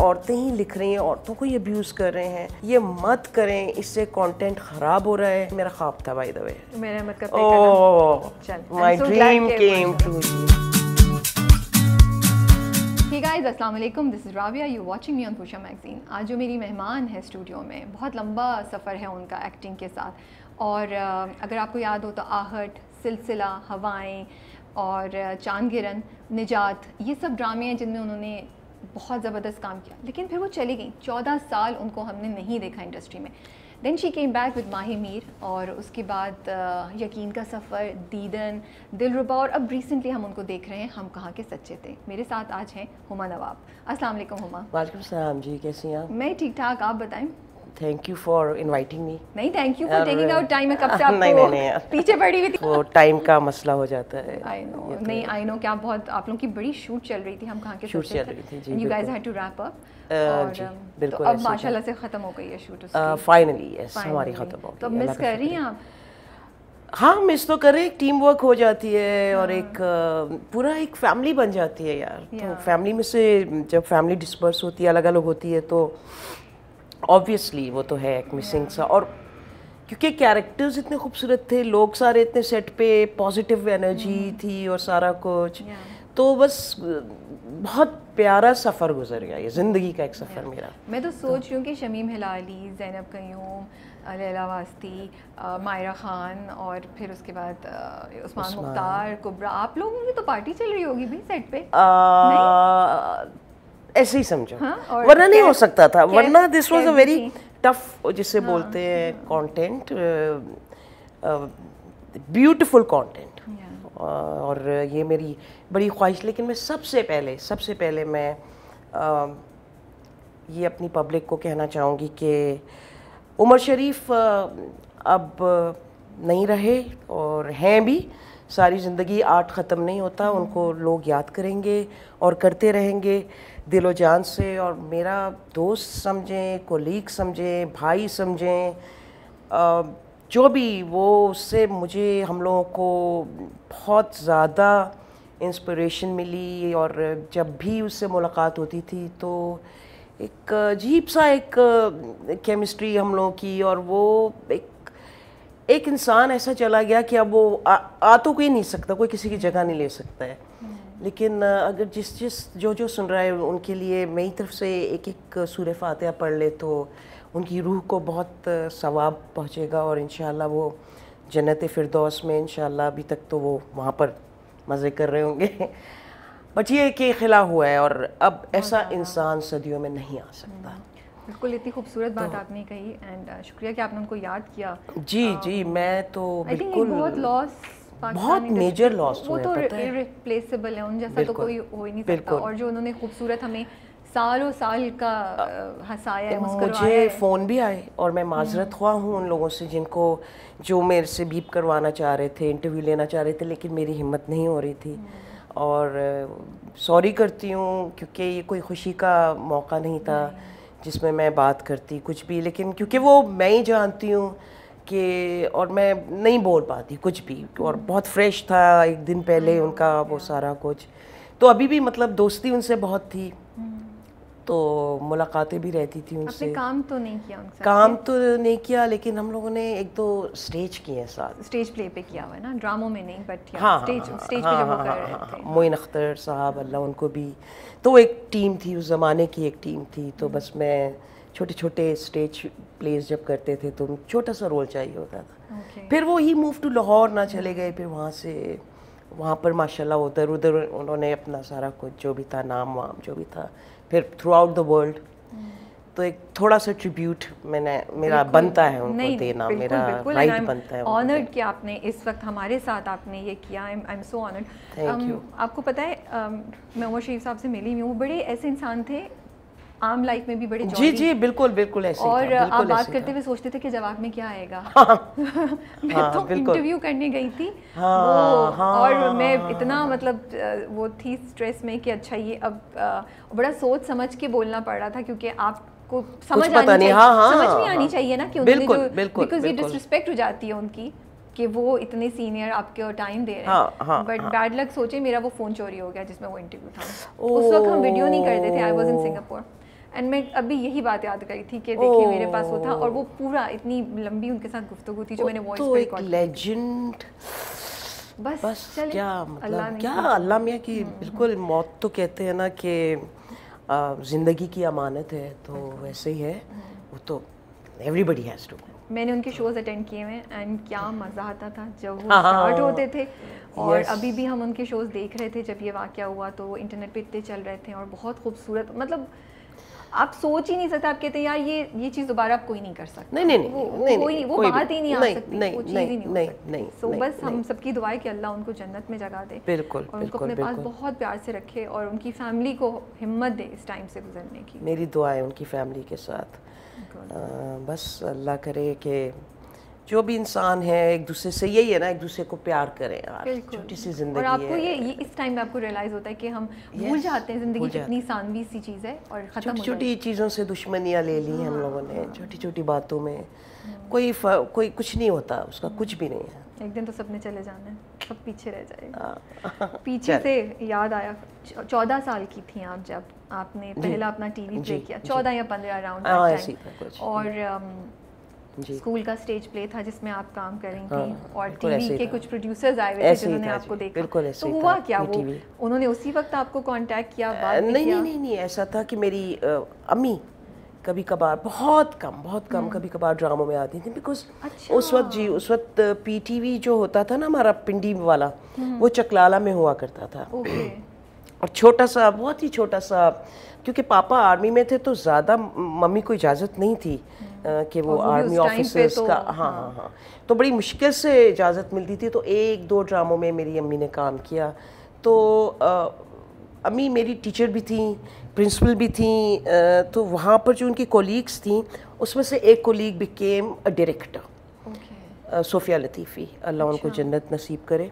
औरतें ही लिख रही हैं औरतों को ही अब्यूज़ कर रहे हैं ये मत करें इससे कंटेंट ख़राब हो रहा है मेरा ख्वाब था भाई दबे way dream came to Hey अस्सलाम वालेकुम this is Raviya you watching me on Fuchsia magazine आज जो मेरी मेहमान है स्टूडियो में बहुत लंबा सफ़र है उनका एक्टिंग के साथ और अगर आपको याद हो तो आहट सिलसिला हवाएं और चांद गिरन निजात ये सब ड्रामे हैं जिनमें उन्होंने बहुत ज़बरदस्त काम किया लेकिन फिर वो चली गई चौदह साल उनको हमने नहीं देखा इंडस्ट्री में then she came back with Mahi Mir और उसके बाद यकीन का सफ़र दीदन दिलरुबा और अब रिसेंटली हम उनको देख रहे हैं हम कहाँ के सच्चे थे मेरे साथ आज हैं हुमा नवाब अस्सलाम वालेकुम हुमा वालेकुम सलाम जी कैसी हैं मैं ठीक ठाक आप बताएं thank you for inviting me नहीं thank you for taking out time कब से आपको नहीं, नहीं, नहीं, पीछे पड़ी हुई थी वो टाइम का मसला हो जाता है आई नो तो नहीं आई नो क्या बहुत आप लोगों की बड़ी शूट चल रही थी हम कहां के शूट चल रही थी जी you guys had to wrap up बिल्कुल तो अब माशाल्लाह से खत्म हो गई है शूट उसकी फाइनली यस हमारी खत्म हो तो गई तो मिस कर रही हैं आप हाँ मिस तो करे एक टीम वर्क हो जाती है हाँ. और एक पूरा एक फैमिली बन जाती है यार तो फैमिली में से जब फैमिली डिस्पर्स होती है अलग अलग होती है तो ऑब्वियसली वो तो है एक मिसिंग सा और क्योंकि कैरेक्टर्स इतने खूबसूरत थे लोग सारे इतने सेट पे पॉजिटिव एनर्जी हम्म। थी और सारा कुछ तो बस बहुत प्यारा सफ़र गुजर गया ये ज़िंदगी का एक सफ़र मेरा मैं तो, तो सोच रही हूँ कि शमीम हिलाली जैनब कयूम लैला वास्ती मायरा ख़ान और फिर उसके बाद उस्मान मुख्तार कुबरा आप लोगों की तो पार्टी चल रही होगी भी सेट पे आ, ऐसे ही समझो हाँ, वरना नहीं हो सकता था वरना this was a very tough जिसे हाँ, बोलते हैं कॉन्टेंट ब्यूटिफुल कॉन्टेंट और ये मेरी बड़ी ख्वाहिश लेकिन मैं सबसे पहले सबसे पहले मैं uh, ये अपनी पब्लिक को कहना चाहूँगी कि उमर शरीफ uh, अब नहीं रहे और हैं भी सारी ज़िंदगी आर्ट ख़त्म नहीं होता हाँ। उनको लोग याद करेंगे और करते रहेंगे दिलो जान से और मेरा दोस्त समझें कोलीग समझें भाई समझें जो भी वो उससे मुझे हम लोगों को बहुत ज़्यादा इंस्पिरेशन मिली और जब भी उससे मुलाकात होती थी तो एक अजीब सा एक केमिस्ट्री हम लोगों की और वो एक एक इंसान ऐसा चला गया कि अब वो आ, आ तो कोई नहीं सकता कोई किसी की जगह नहीं ले सकता है लेकिन अगर जिस जिस जो जो सुन रहा है उनके लिए मेरी तरफ से एक एक सूर फातह पढ़ ले तो उनकी रूह को बहुत सवाब पहुँचेगा और इन वो जन्नत फ़िरदौस में इन अभी तक तो वो वहाँ पर मज़े कर रहे होंगे बट ये कि खिला हुआ है और अब ऐसा इंसान सदियों में नहीं आ सकता हम्म, बिल्कुल इतनी खूबसूरत बात तो, आपने कही एंड शुक्रिया कि आपने उनको याद किया जी जी मैं तो बिल्कुल बहुत लॉस बहुत मेजर लॉस वो तो रिप्लेसेबल है उन जैसा तो कोई हो ही नहीं सकता और जो उन्होंने खूबसूरत हमें सालों साल का हंसाया है मुझे फ़ोन भी आए और मैं माजरत हम्म। हुआ हूँ उन लोगों से जिनको जो मेरे से बीप करवाना चाह रहे थे इंटरव्यू लेना चाह रहे थे लेकिन मेरी हिम्मत नहीं हो रही थी हम्म। और सॉरी करती हूँ क्योंकि ये कोई खुशी का मौका नहीं था जिसमें मैं बात करती कुछ भी लेकिन क्योंकि वो मैं ही जानती हूँ कि और मैं नहीं बोल पाती कुछ भी और बहुत फ्रेश था एक दिन पहले हम्म। उनका वो सारा कुछ तो अभी भी मतलब दोस्ती उनसे बहुत थी हम्म। तो मुलाकातें भी रहती थी उनसे काम तो नहीं किया उनसे काम तो नहीं किया लेकिन हम लोगों ने एक दो स्टेज किए हैं साथ स्टेज प्ले पे किया हुआ ना ड्रामों में नहीं बट हाँ, स्टेज हाँ, स्टेज हाँ, पे हाँ, हाँ, हाँ, हाँ, मोइन अख्तर साहब अल्लाह उनको भी तो एक टीम थी उस ज़माने की एक टीम थी तो हम्म। बस मैं छोटे छोटे स्टेज प्लेस जब करते थे तो छोटा सा रोल चाहिए होता था okay. फिर वो ही मूव टू लाहौर ना चले गए फिर वहाँ से वहाँ पर माशाल्लाह उधर उधर उन्होंने अपना सारा कुछ जो भी था नाम वाम जो भी था फिर थ्रू आउट द वर्ल्ड तो एक थोड़ा सा ट्रिब्यूट मैंने मेरा बनता है उनको नहीं, देना तो बिल्कुल, मेरा बिल्कुल, राइट बनता है ऑनर्ड तो। कि आपने इस वक्त हमारे साथ आपने ये किया आई एम सो ऑनर्ड आपको पता है um, मैं उमर शरीफ साहब से मिली हुई हूँ बड़े ऐसे इंसान थे आम लाइफ में भी बड़े जी जी बिल्कुल बिल्कुल ऐसे और बिल्कुल आप बात करते हुए सोचते थे कि जवाब में क्या आएगा हाँ, मैं हाँ, तो इंटरव्यू करने गई थी हाँ, हाँ, और हाँ, मैं इतना हाँ, मतलब वो थी स्ट्रेस में कि अच्छा ये अब बड़ा सोच समझ के बोलना पड़ रहा था क्योंकि आप को समझ पता नहीं हाँ, हाँ, समझ में हाँ, आनी हाँ। चाहिए ना कि बिल्कुल, जो बिल्कुल, बिकॉज ये डिसरिस्पेक्ट हो जाती है उनकी कि वो इतने सीनियर आपके और टाइम दे रहे हैं बट बैड लक सोचे मेरा वो फोन चोरी हो गया जिसमें वो इंटरव्यू था उस वक्त हम वीडियो नहीं करते थे I was in Singapore and मैं अभी यही बात याद करी थी कि देखिए मेरे पास वो था और वो पूरा इतनी लंबी उनके साथ गुफ्तगु थी जो तो मैंने वॉइस तो एक लेजेंड बस, बस क्या मतलब क्या अल्लाह मियाँ की हम्म। बिल्कुल मौत तो कहते हैं ना कि ज़िंदगी की अमानत है तो वैसे ही है हम्म। वो तो एवरीबडी हैज़ टू मैंने उनके शोज़ अटेंड किए हुए एंड क्या मज़ा आता था जब वो स्टार्ट हाँ। होते थे और yes. अभी भी हम उनके शोज़ देख रहे थे जब ये वाक्य हुआ तो इंटरनेट पे इतने चल रहे थे और बहुत खूबसूरत मतलब आप सोच ही नहीं सकते आप कहते हैं यार ये ये चीज़ दोबारा आप कोई नहीं कर सकते नहीं नहीं नहीं वो, नहीं, नहीं, वो कोई बात ही नहीं आ सकती नहीं, वो चीज़ नहीं, नहीं, नहीं, नहीं, नहीं नहीं, नहीं, बस हम सबकी दुआ है कि अल्लाह उनको जन्नत में जगा दे बिल्कुल और उनको अपने पास बहुत प्यार से रखे और उनकी फैमिली को हिम्मत दे इस टाइम से गुजरने की मेरी दुआ है उनकी फैमिली के साथ बस अल्लाह करे कि जो भी इंसान है एक दूसरे से यही है ना एक दूसरे को प्यार करें यार छोटी सी जिंदगी और आपको ये, ये इस टाइम में आपको रियलाइज होता है कि हम भूल yes, जाते हैं जिंदगी जितनी सानवी सी चीज़ है और छोटी छोटी चीज़ों से दुश्मनियाँ ले ली हैं हम हाँ। लोगों ने हाँ। छोटी छोटी बातों में हाँ। कोई कोई कुछ नहीं होता उसका कुछ भी नहीं है एक दिन तो सबने चले जाना है सब पीछे रह जाएगा पीछे से याद आया चौदह साल की थी आप जब आपने पहला अपना टीवी प्ले किया चौदह या पंद्रह राउंड और स्कूल का स्टेज प्ले था जिसमें आप काम करेंगी हाँ, और टीवी के कुछ प्रोड्यूसर्स आए हुए थे जिन्होंने आपको देखा तो हुआ क्या वो e उन्होंने उसी वक्त आपको कांटेक्ट किया बात नहीं नहीं नहीं नहीं ऐसा था कि मेरी अम्मी कभी कभार बहुत कम बहुत कम हम्म। कभी कभार ड्रामों में आती थी बिकॉज अच्छा। उस वक्त जी उस वक्त पीटीवी जो होता था ना हमारा पिंडी वाला हम्म। वो चकलाला में हुआ करता था और छोटा सा बहुत ही छोटा सा क्योंकि पापा आर्मी में थे तो ज़्यादा मम्मी को इजाज़त नहीं थी हम्म। કે વો आर्मी ઓફિસર્સ કા હા હા તો બડી મુશ્કિલ સે इजाजत ملتی થી તો એક બે ડ્રામા મે મારી અમી ને કામ kiya તો અ અમી મારી ટીચર ભી થી પ્રિન્સિપલ ભી થી તો વહા પર જો તેમની કોલીગ્સ થી उसमे से એક colleague became a director okay Sofia Latifi અલ્લાહ انકો જન્નત નસીબ કરે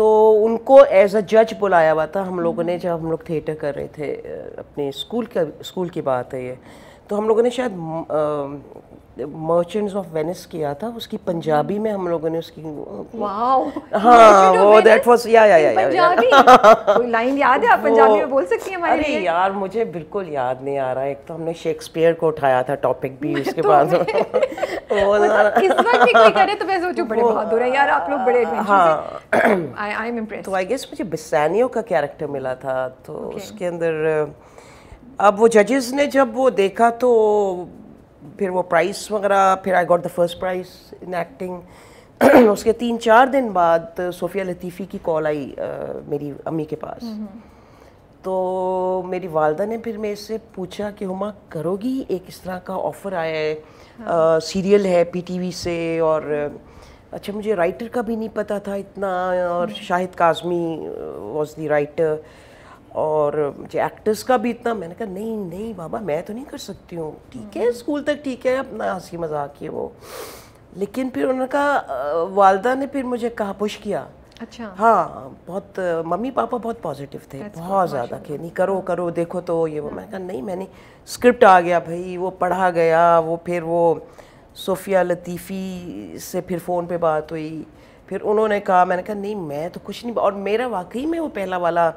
તો انકો એઝ અ જજ બુલાયા ہوا تھا ہم લોકો ને જ્યારે ہم લોકો થિયેટર કર રહે تھے apne school ka school ki baat hai ye तो हम लोगों ने शायद मर्चेंट्स ऑफ वेनिस किया था उसकी पंजाबी में हम लोगों ने उसकी वाओ हाँ वो दैट वाज या या या पंजाबी कोई लाइन याद है आप पंजाबी में बोल सकती हैं हमारे अरे यार मुझे बिल्कुल याद नहीं आ रहा एक तो हमने शेक्सपियर को उठाया था टॉपिक भी उसके तो बाद मतलब इस करे तो मैं सोचूं बड़े बहादुर हैं यार आप लोग बड़े हाँ आई एम इम्प्रेस्ड तो आई गेस मुझे बिसानियो का कैरेक्टर मिला था तो उसके अंदर अब वो जजेस ने जब वो देखा तो फिर वो प्राइस वगैरह फिर I got the first prize in acting उसके तीन चार दिन बाद सोफिया लतीफ़ी की कॉल आई आ, मेरी अम्मी के पास तो मेरी वालदा ने फिर मेरे से पूछा कि हुमा करोगी एक इस तरह का ऑफ़र आया है आ, हाँ। सीरियल है पीटीवी से और अच्छा मुझे राइटर का भी नहीं पता था इतना और हम्म। Shahid Kazmi was the writer और एक्टर्स का भी इतना मैंने कहा नहीं नहीं बाबा मैं तो नहीं कर सकती हूँ ठीक है हम्म। स्कूल तक ठीक है अपना हंसी मजाक ही वो लेकिन फिर उन्होंने कहा वालदा ने फिर मुझे कहा पुश किया अच्छा हाँ बहुत मम्मी पापा बहुत पॉजिटिव थे That's बहुत ज़्यादा कि नहीं करो करो देखो तो ये वो मैंने हम्म। कहा नहीं मैंने स्क्रिप्ट आ गया भाई वो पढ़ा गया वो फिर वो सोफिया लतीफ़ी से फिर फ़ोन पे बात हुई फिर उन्होंने कहा मैंने कहा नहीं मैं तो कुछ नहीं और मेरा वाकई में वो पहला वाला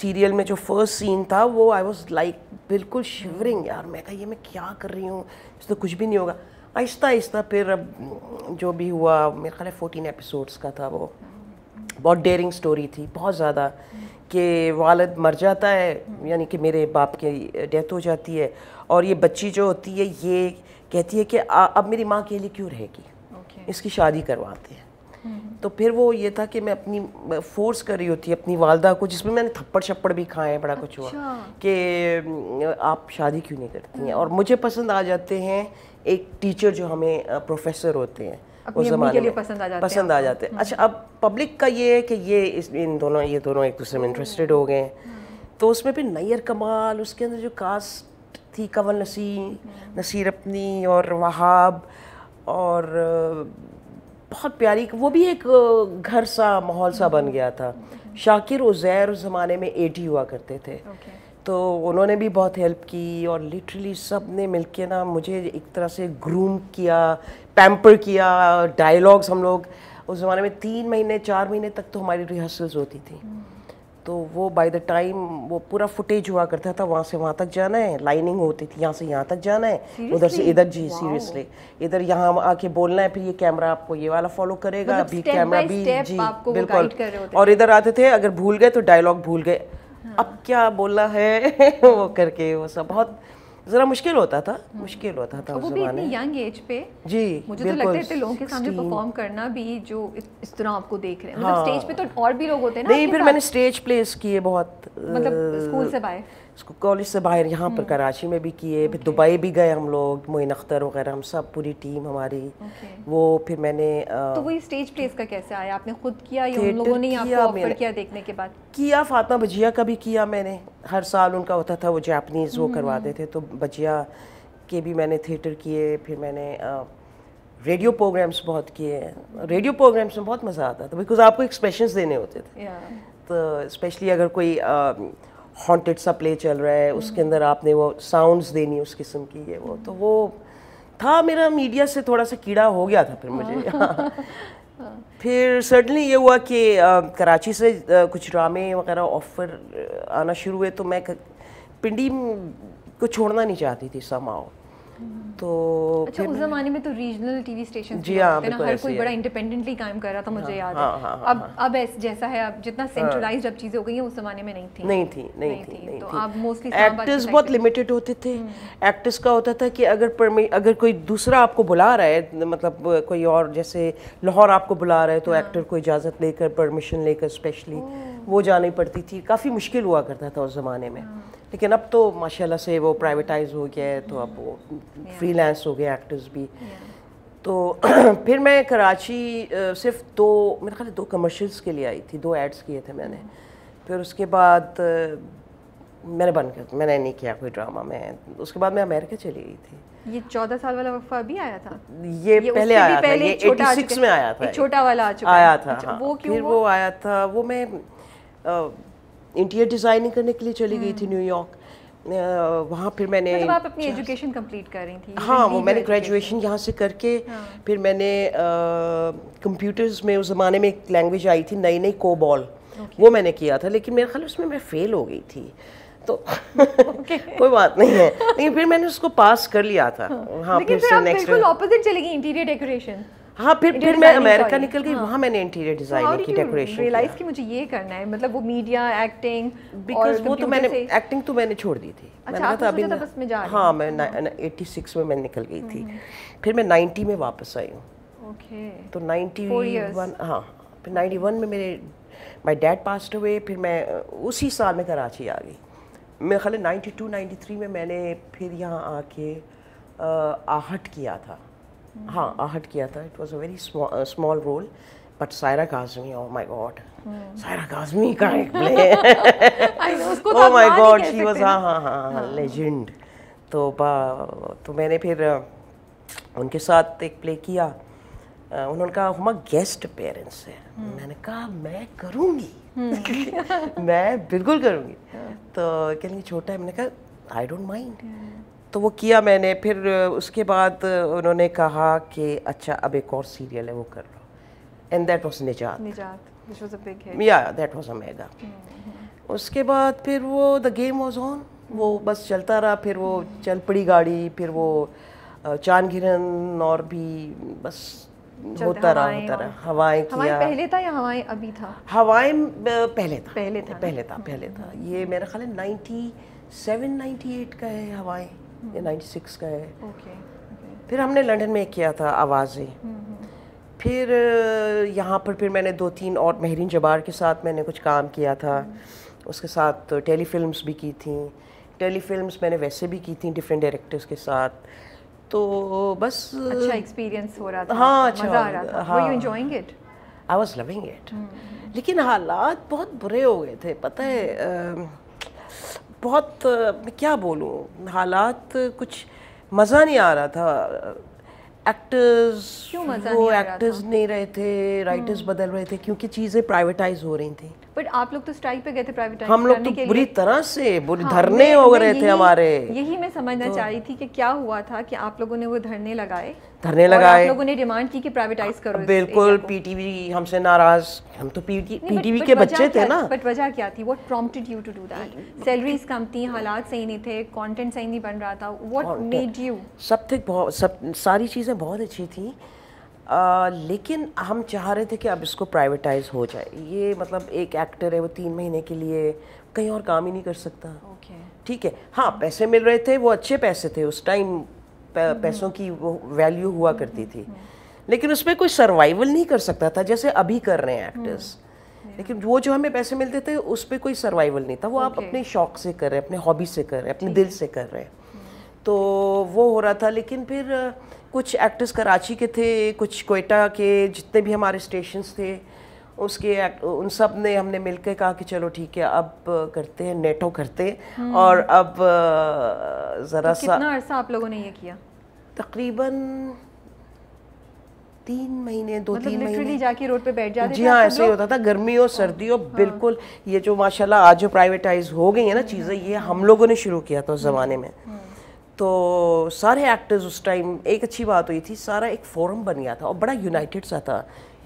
सीरियल में जो फर्स्ट सीन था वो आई वॉज लाइक बिल्कुल शिवरिंग यार मैं कहा ये मैं क्या कर रही हूँ इस तो कुछ भी नहीं होगा आहिस्ता आहिस्ता फिर अब जो भी हुआ मेरे ख्याल फोर्टीन एपिसोड्स का था वो बहुत डेयरिंग स्टोरी थी बहुत ज़्यादा कि वालद मर जाता है यानी कि मेरे बाप की डेथ हो जाती है और ये बच्ची जो होती है ये कहती है कि अब मेरी माँ लिए क्यों रहेगी okay. इसकी शादी करवाते हैं तो फिर वो ये था कि मैं अपनी फोर्स कर रही होती अपनी वालदा को जिसमें मैंने थप्पड़ छप्पड़ भी खाए हैं बड़ा कुछ हुआ अच्छा। कि आप शादी क्यों नहीं करती हैं और मुझे पसंद आ जाते हैं एक टीचर जो हमें प्रोफेसर होते हैं उस जमाने में पसंद आ जाते पसंद आ जाते हैं हम्म। अच्छा अब पब्लिक का ये है कि ये इस इन दोनों ये दोनों एक दूसरे में इंटरेस्टेड हम्म। हो गए हम्म। तो उसमें भी नैयर कमाल उसके अंदर जो कास्ट थी कंवल नसीर नसीर अपनी और वहाब और बहुत प्यारी वो भी एक घर सा माहौल सा बन गया था शाकिर उज़ैर उस ज़माने में एटी हुआ करते थे तो उन्होंने भी बहुत हेल्प की और लिटरली सब ने मिल के ना मुझे एक तरह से ग्रूम किया पैम्पर किया डायलॉग्स हम लोग उस ज़माने में तीन महीने चार महीने तक तो हमारी रिहर्सल्स होती थी तो वो बाय द टाइम वो पूरा फुटेज हुआ करता था वहाँ से वहाँ तक जाना है लाइनिंग होती थी यहाँ से यहाँ तक जाना है उधर से इधर जी सीरियसली इधर यहाँ आके बोलना है फिर ये कैमरा आपको ये वाला फॉलो करेगा मतलब भी कैमरा भी जी बिल्कुल और इधर आते थे अगर भूल गए तो डायलॉग भूल गए हाँ। अब क्या बोला है वो करके वो सब बहुत जरा मुश्किल होता था मुश्किल होता था वो भी इतनी यंग एज पे जी मुझे तो लगता है लोगों के सामने परफॉर्म करना भी जो इस तरह आपको देख रहे हैं मतलब स्टेज हाँ। पे तो और भी लोग होते हैं ना नहीं फिर मैंने स्टेज प्लेस किए बहुत मतलब स्कूल से बाय उसको कॉलेज से बाहर यहाँ पर हम्म। कराची में भी किए फिर दुबई भी गए हम लोग मोइन अख्तर वगैरह हम सब पूरी टीम हमारी वो फिर मैंने तो वो स्टेज प्लेस का कैसे आया आपने खुद किया या उन लोगों ने आपको किया देखने के बाद किया फातिमा भजिया का भी किया मैंने हर साल उनका होता था वो जापनीज़ वो करवाते हम्म, हम्म, थे तो भजिया के भी मैंने थिएटर किए फिर मैंने रेडियो प्रोग्राम्स बहुत किए रेडियो प्रोग्राम्स में बहुत मज़ा आता था बिकॉज आपको एक्सप्रेशन देने होते थे तो स्पेशली अगर कोई हॉन्टेड सा प्ले चल रहा है उसके हम्म। अंदर आपने वो साउंड्स देनी उस किस्म की ये वो तो वो था मेरा मीडिया से थोड़ा सा कीड़ा हो गया था फिर मुझे हाँ। फिर सडनली ये हुआ कि कराची से आ, कुछ ड्रामे वगैरह ऑफ़र आना शुरू हुए तो मैं पिंडी को छोड़ना नहीं चाहती थी समाओ तो अच्छा उस जमाने में तो रीजनल टीवी स्टेशन जी हाँ हर कोई है। बड़ा इंडिपेंडेंटली काम कर रहा था मुझे हाँ, याद हाँ, है हाँ, अब अब जैसा है अब जितना सेंट्रलाइज्ड अब चीजें हो गई हैं उस जमाने में नहीं थी नहीं थी नहीं थी तो अब मोस्टली एक्टर्स बहुत लिमिटेड होते थे एक्टर्स हम्म। का होता था कि अगर अगर कोई दूसरा आपको बुला रहा है मतलब कोई और जैसे लाहौर आपको बुला रहा है तो एक्टर को इजाज़त लेकर परमिशन लेकर स्पेशली वो जानी पड़ती थी काफ़ी मुश्किल हुआ करता था उस ज़माने में लेकिन अब तो माशाल्लाह से वो प्राइवेटाइज हो गया है तो अब वो फ्रीलांस हो गए एक्टर्स भी तो फिर मैं कराची सिर्फ दो मेरे ख्याल दो कमर्शल्स के लिए आई थी दो एड्स किए थे मैंने mm-hmm. फिर उसके बाद मैंने बंद कर मैंने नहीं किया कोई ड्रामा मैं उसके बाद मैं अमेरिका चली गई थी ये चौदह साल वाला वफा अभी आया था ये, ये पहले आया पहले था ये 86 में आया था छोटा वाला आया था अच्छा, हाँ। वो क्यों फिर वो आया था वो मैं इंटीरियर डिज़ाइनिंग करने के लिए चली गई थी न्यूयॉर्क हम्म। वहाँ फिर मैंने मतलब आप अपनी एजुकेशन अच्छा। कंप्लीट कर रही थी हाँ वो मैंने ग्रेजुएशन यहाँ से करके हाँ। फिर मैंने कंप्यूटर्स में उस ज़माने में एक लैंग्वेज आई थी नई नई कोबॉल वो मैंने किया था लेकिन मेरे ख्याल उसमें मैं फेल हो गई थी तो कोई बात नहीं है लेकिन फिर मैंने उसको पास कर लिया था हाँ, हाँ लेकिन फिर, फिर आप बिल्कुल ऑपोजिट चली गई इंटीरियर डेकोरेशन हाँ फिर फिर मैं अमेरिका निकल गई हाँ। वहाँ मैंने इंटीरियर डिजाइनिंग की डेकोरेशन रियलाइज की मुझे ये करना है मतलब वो मीडिया एक्टिंग बिकॉज वो तो मैंने एक्टिंग तो मैंने छोड़ दी थी अच्छा, मैंने कहा था अभी हाँ मैं एट्टी हाँ। सिक्स में मैं निकल गई थी हम्म। फिर मैं नाइन्टी में वापस आई हूँ तो नाइन्टी वन हाँ फिर नाइन्टी वन में मेरे माई डैड पास्ट हुए फिर मैं उसी साल में कराची आ गई मैं खाली नाइन्टी टू नाइन्टी थ्री में मैंने फिर यहाँ आके आहट किया था हाँ आहट किया था it was a very small role but Saira Kazmi oh my God Saira Kazmi का एक play oh my God she was हाँ हाँ हाँ हाँ लेजेंड हाँ। तो तो मैंने फिर uh, उनके साथ एक प्ले किया uh, उन्होंने कहा हम गेस्ट पेरेंट्स है मैंने कहा मैं करूँगी hmm. मैं बिल्कुल करूँगी तो कहेंगे छोटा है मैंने कहा आई डोंट माइंड तो वो किया मैंने फिर उसके बाद उन्होंने कहा कि अच्छा अब एक और सीरियल है वो कर लो एंड देट वॉज निजात मिया देट वॉज अमेगा उसके बाद फिर वो द गेम वॉज ऑन वो बस चलता रहा फिर वो mm-hmm. चल पड़ी गाड़ी फिर वो चांद घिरन और भी बस होता रहा होता रहा हवाएं किया पहले था या हवाएं अभी था हवाएं पहले था पहले था पहले था पहले था ये मेरा ख्याल है नाइन्टी सेवन नाइन्टी एट का है हवाएं नाइन्टी सिक्स का है फिर हमने लंदन में किया था आवाज़ें हम्म, हम्म। फिर यहाँ पर फिर मैंने दो तीन और महरीन जबार के साथ मैंने कुछ काम किया था हम्म। उसके साथ टेली फिल्म्स भी की थी टेली फिल्म्स मैंने वैसे भी की थी डिफरेंट डायरेक्टर्स के साथ तो बस अच्छा एक्सपीरियंस हो रहा था हाँ अच्छा मज़ा आ रहा था हाँ you enjoying it I was loving it लेकिन हालात बहुत बुरे हो गए थे पता है बहुत मैं क्या बोलूँ हालात कुछ मज़ा नहीं आ रहा था एक्टर्स वो एक्टर्स नहीं रहे थे राइटर्स हम्म। बदल रहे थे क्योंकि चीज़ें प्राइवेटाइज हो रही थी बट आप लोग तो स्ट्राइक पे गए थे प्राइवेट हम लोग तो बुरी तरह से बुरी हाँ, धरने हो रहे थे हमारे यही मैं समझना तो, चाह रही थी कि क्या हुआ था कि आप लोगों ने वो धरने लगाए धरने लगाए आप लोगों ने डिमांड की कि प्राइवेटाइज करो बिल्कुल पीटीवी हमसे नाराज हम तो पीटीवी के बच्चे थे ना बट वजह क्या थी what prompted you to do that salaries कम थी हालात सही नहीं थे कंटेंट सही नहीं बन रहा था व्हाट मेड यू सब थे बहुत सब सारी चीज़ें बहुत अच्छी थी लेकिन हम चाह रहे थे कि अब इसको प्राइवेटाइज हो जाए ये मतलब एक एक्टर है वो तीन महीने के लिए कहीं और काम ही नहीं कर सकता okay. ठीक है हाँ पैसे मिल रहे थे वो अच्छे पैसे थे उस टाइम हम्म, हम्म। पैसों की वो वैल्यू हुआ हम्म, करती थी लेकिन उसमें कोई सर्वाइवल नहीं कर सकता था जैसे अभी कर रहे हैं एक्टर्स लेकिन वो जो हमें पैसे मिलते थे उस पर कोई सर्वाइवल नहीं था वो okay. आप अपने शौक से कर रहे हैं अपने हॉबी से कर रहे हैं अपने दिल से कर रहे हैं तो वो हो रहा था लेकिन फिर कुछ एक्टर्स कराची के थे कुछ कोयटा के जितने भी हमारे स्टेशन थे उसके उन सब ने हमने मिलकर कहा कि चलो ठीक है अब करते हैं नेटो करते हैं हम्म। और अब ज़रा तो सा कितना अरसा आप लोगों ने ये किया तकरीबन तीन महीने दो मतलब तीन महीने जाके रोड पे बैठ जाते जी हाँ ऐसे ही होता था गर्मी और सर्दी और बिल्कुल ये जो माशाल्लाह आज जो प्राइवेटाइज हो गई है ना हम्म। चीज़ें ये हम लोगों ने शुरू किया था उस हम्म। ज़माने में तो सारे एक्टर्स उस टाइम एक अच्छी बात हुई थी सारा एक फोरम बन गया था और बड़ा यूनाइटेड सा था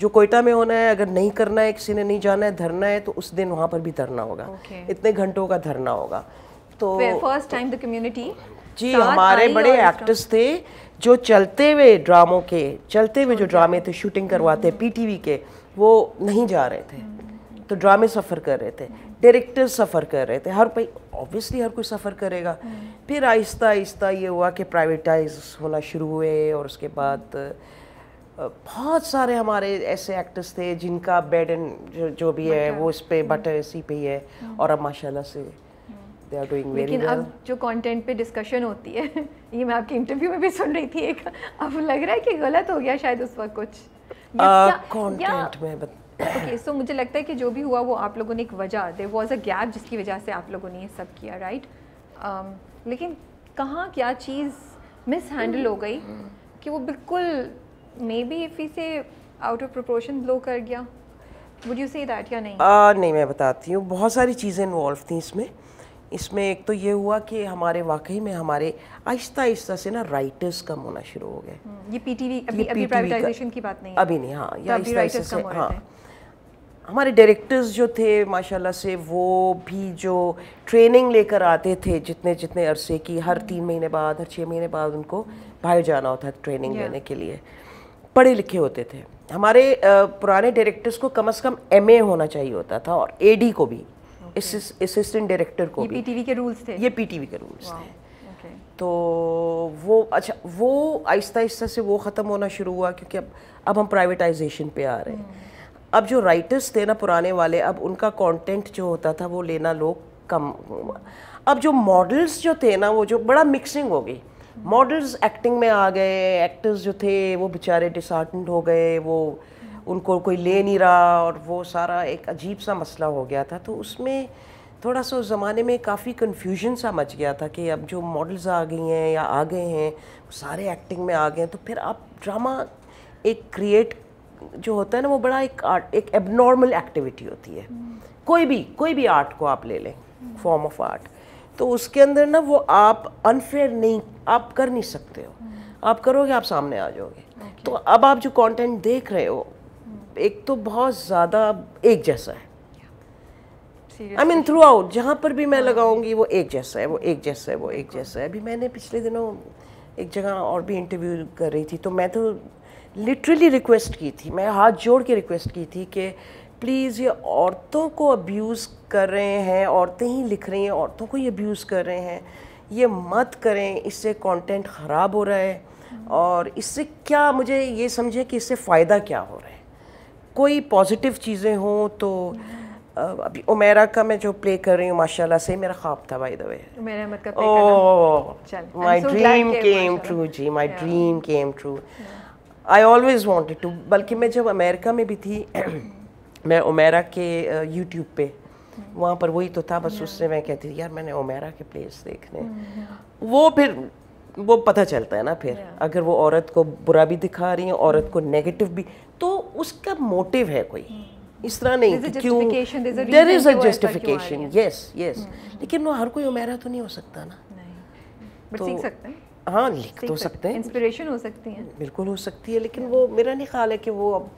जो कोयटा में होना है अगर नहीं करना है किसी ने नहीं जाना है धरना है तो उस दिन वहाँ पर भी धरना होगा okay. इतने घंटों का धरना होगा तो फर्स्ट टाइम द कम्युनिटी जी हमारे बड़े एक्टर्स थे जो चलते हुए ड्रामों के चलते हुए जो ड्रामे थे शूटिंग करवाते पीटीवी mm-hmm. के वो नहीं जा रहे थे mm-hmm. तो ड्रामे सफ़र कर रहे थे डायरेक्टर सफ़र कर रहे थे हर भाई ऑब्वियसली हर कोई सफ़र करेगा हम्म। फिर आहिस्ता आहिस्ता ये हुआ कि प्राइवेटाइज होना शुरू हुए और उसके बाद हम्म। बहुत सारे हमारे ऐसे एक्टर्स थे जिनका बेड एंड जो भी है वो इस पे बटर हम्म। इसी पे ही है और अब माशाल्लाह से दे आर डूइंग वेरी लेकिन अब जो कंटेंट पे डिस्कशन होती है ये मैं आपके इंटरव्यू में भी सुन रही थी एक अब लग रहा है कि गलत हो गया शायद उस वक्त कुछ कंटेंट uh, में ओके सो मुझे लगता है कि जो भी हुआ वो आप लोगों ने एक वजह दे वॉज अ गैप जिसकी वजह से आप लोगों ने ये सब किया राइट um, लेकिन कहाँ क्या चीज़ मिस हैंडल हो hmm. गई hmm. कि वो बिल्कुल मे बी इफ़ी से आउट ऑफ प्रोपोर्शन ब्लो कर गया वुड यू से दैट या नहीं आ, नहीं मैं बताती हूँ बहुत सारी चीज़ें इन्वॉल्व थी इसमें इसमें एक तो ये हुआ कि हमारे वाकई में हमारे आहिस्ता आहिस्ता से ना राइटर्स कम होना शुरू हो गए hmm, ये पीटीवी अभी, अभी प्राइवेटाइजेशन की बात नहीं है अभी नहीं हाँ या ये आहिस्ता आहिस्ता से हाँ हमारे डायरेक्टर्स जो थे माशाल्लाह से वो भी जो ट्रेनिंग लेकर आते थे जितने जितने अरसे की हर तीन हम्म। महीने बाद हर छः महीने बाद उनको बाहर जाना होता था ट्रेनिंग लेने के लिए पढ़े लिखे होते थे हमारे पुराने डायरेक्टर्स को कम अज़ कम एम होना चाहिए होता था और ए को भी असिस्टेंट डायरेक्टर को टी वी के रूल्स थे ये वी के रूल्स थे तो वो अच्छा वो आहिस्ता आहिस्ता से वो ख़त्म होना शुरू हुआ क्योंकि अब अब हम प्राइवेटाइजेशन पे आ रहे हैं हम्म। अब जो राइटर्स थे ना पुराने वाले अब उनका कंटेंट जो होता था वो लेना लोग कम अब जो मॉडल्स जो थे ना वो जो बड़ा मिक्सिंग हो गई मॉडल्स एक्टिंग में आ गए एक्टर्स जो थे वो बेचारे डिसआर्टेंट हो गए वो उनको कोई ले नहीं रहा और वो सारा एक अजीब सा मसला हो गया था तो उसमें थोड़ा सा उस ज़माने में काफ़ी कन्फ्यूजन सा मच गया था कि अब जो मॉडल्स आ गई हैं या आ गए हैं सारे एक्टिंग में आ गए हैं तो फिर आप ड्रामा एक क्रिएट जो होता है ना वो बड़ा एक आर्ट एक एबनॉर्मल एक्टिविटी होती है कोई भी कोई भी आर्ट को आप ले लें फॉर्म ऑफ आर्ट तो उसके अंदर ना वो आप अनफेयर नहीं आप कर नहीं सकते हो आप करोगे आप सामने आ जाओगे तो अब आप जो कंटेंट देख रहे हो एक तो बहुत ज़्यादा एक जैसा है आई मीन थ्रू आउट जहाँ पर भी मैं लगाऊंगी वो एक जैसा है वो एक जैसा है वो एक जैसा है अभी मैंने पिछले दिनों एक जगह और भी इंटरव्यू कर रही थी तो मैं तो लिटरली रिक्वेस्ट की थी मैं हाथ जोड़ के रिक्वेस्ट की थी कि प्लीज़ ये औरतों को अब्यूज़ कर रहे हैं औरतें ही लिख रही हैं औरतों को ही अब्यूज़ कर रहे हैं ये मत करें इससे कंटेंट ख़राब हो रहा है और इससे क्या मुझे ये समझे कि इससे फ़ायदा क्या हो रहा है कोई पॉजिटिव चीज़ें हों तो अभी उमेरा का मैं जो प्ले कर रही हूँ माशाल्लाह से मेरा ख्वाब था भाई दबे माई ड्रीम केम ट्रू जी my dream came true I always wanted to बल्कि मैं जब अमेरिका में भी थी मैं उमेरा के यूट्यूब पे वहाँ पर वही तो था बस उससे मैं कहती थी यार मैंने उमेरा के प्लेस देखने mm, वो फिर वो पता चलता है ना फिर अगर वो औरत को बुरा भी दिखा रही है औरत को नेगेटिव भी तो उसका मोटिव है कोई mm. इस तरह नहीं क्यों there is a justification yes yes लेकिन वो हर कोई उमेरा तो नहीं हो सकता ना तो, हाँ लिख तो सकते हैं इंस्पिरेशन हो सकती है बिल्कुल हो सकती है लेकिन वो मेरा नहीं ख्याल है कि वो अब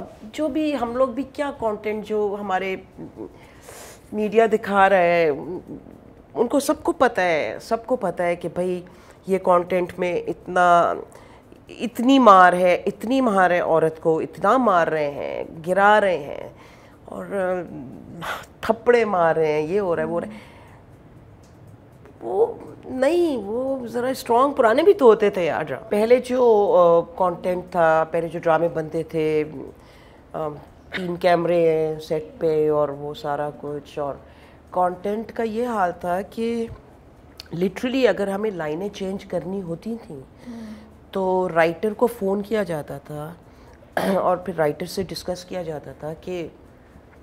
अब जो भी हम लोग भी क्या कंटेंट जो हमारे मीडिया दिखा रहा है उनको सबको पता है सबको पता है कि भाई ये कंटेंट में इतना इतनी मार है इतनी मार है औरत को इतना मार रहे हैं गिरा रहे हैं और थप्पड़े मार रहे हैं ये हो रहा है वो रहा है वो नहीं वो ज़रा स्ट्रॉन्ग पुराने भी तो होते थे यार ड्रा पहले जो कंटेंट था पहले जो ड्रामे बनते थे तीन कैमरे हैं सेट पे और वो सारा कुछ और कंटेंट का ये हाल था कि लिटरली अगर हमें लाइनें चेंज करनी होती थी हम्म। तो राइटर को फ़ोन किया जाता था और फिर राइटर से डिस्कस किया जाता था कि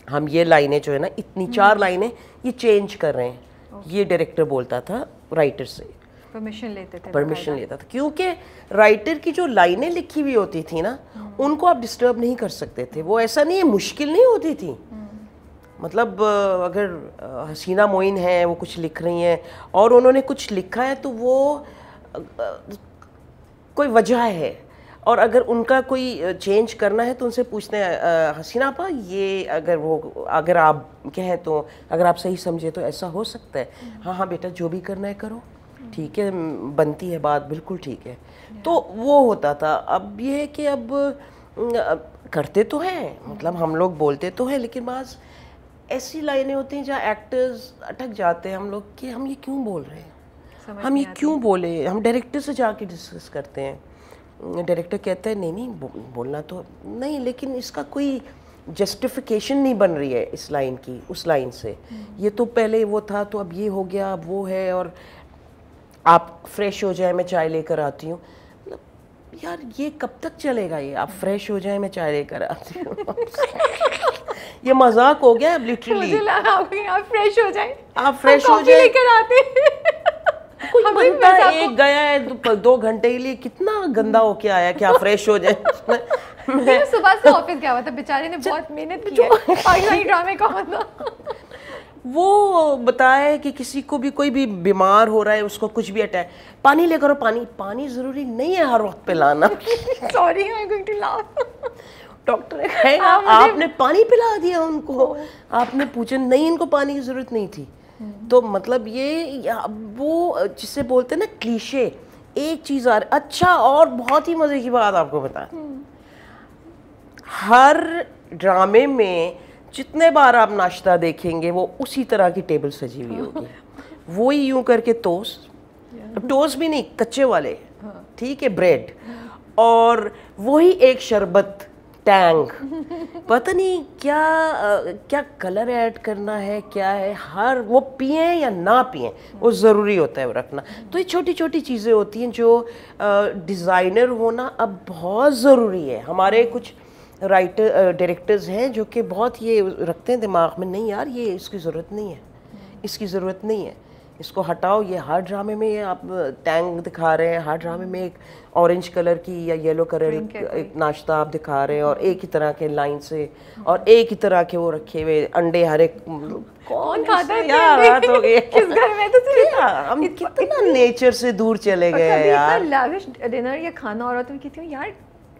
हम ये लाइनें जो है ना इतनी हम्म। चार लाइनें ये चेंज कर रहे हैं ये डायरेक्टर बोलता था राइटर से परमिशन लेते थे परमिशन लेता था क्योंकि राइटर की जो लाइनें लिखी हुई होती थी ना हम्म। उनको आप डिस्टर्ब नहीं कर सकते थे वो ऐसा नहीं है मुश्किल नहीं होती थी हम्म। मतलब अगर हसीना मोइन है वो कुछ लिख रही हैं और उन्होंने कुछ लिखा है तो वो कोई वजह है और अगर उनका कोई चेंज करना है तो उनसे पूछते हैं हसीना पा ये अगर वो अगर आप कहें तो अगर आप सही समझे तो ऐसा हो सकता है हाँ हाँ बेटा जो भी करना है करो ठीक है बनती है बात बिल्कुल ठीक है तो वो होता था अब ये है कि अब, अब करते तो हैं मतलब हम लोग बोलते तो हैं लेकिन बस ऐसी लाइनें होती हैं जहाँ एक्टर्स अटक जाते हैं हम लोग कि हम ये क्यों बोल रहे हैं हम ये क्यों बोले हम डायरेक्टर से जाके डिस्कस करते हैं डायरेक्टर कहता है नहीं नहीं बो, बोलना तो नहीं लेकिन इसका कोई जस्टिफिकेशन नहीं बन रही है इस लाइन की उस लाइन से हम्म। ये तो पहले वो था तो अब ये हो गया अब वो है और आप फ्रेश हो जाए मैं चाय लेकर आती हूँ मतलब, यार ये कब तक चलेगा ये आप फ्रेश हो जाए मैं चाय लेकर आती हूँ ये मजाक हो गया अब लिटरली आप फ्रेश हो जाए आप फ्रेश हो जाए लेकर आते कोई एक गया है दो घंटे के लिए कितना गंदा होके आया क्या फ्रेश हो जाए मैं सुबह से ऑफिस गया हुआ था बेचारे ने बहुत मेहनत की है पाकिस्तानी ड्रामे का मतलब वो बताया कि किसी को भी कोई भी बीमार हो रहा है उसको कुछ भी अटैक पानी लेकर पानी पानी ज़रूरी नहीं है हर वक्त पे लाना sorry I going to laugh doctor आपने पानी पिला दिया उनको आपने पूछा नहीं इनको पानी की ज़रूरत नहीं थी तो मतलब ये वो जिसे बोलते हैं ना क्लीशे एक चीज़ आ रही अच्छा और बहुत ही मज़े की बात आपको बता हर ड्रामे में जितने बार आप नाश्ता देखेंगे वो उसी तरह की टेबल सजी हुई होगी वो ही यूं करके टोस्ट टोस्ट भी नहीं कच्चे वाले हाँ। ठीक है ब्रेड और वही एक शरबत टैंक पता नहीं क्या आ, क्या कलर ऐड करना है क्या है हर वो पिए या ना पिए वो ज़रूरी होता है रखना तो ये छोटी छोटी चीज़ें होती हैं जो डिज़ाइनर होना अब बहुत ज़रूरी है हमारे कुछ राइटर डायरेक्टर्स हैं जो कि बहुत ये रखते हैं दिमाग में नहीं यार ये इसकी ज़रूरत नहीं है इसकी ज़रूरत नहीं है इसको हटाओ ये हर ड्रामे में ये आप टैंग दिखा रहे हैं हर ड्रामे में एक ऑरेंज कलर की या येलो कलर एक नाश्ता आप दिखा रहे हैं और हम्म। एक ही तरह के लाइन से हम्म। और एक ही तरह के वो रखे हुए अंडे हर एक कौन खाता है यार रात हो गई किस घर में तो कितना हम कितना नेचर से दूर चले गए यार लाविश डिनर या खाना और तो कहती हूँ यार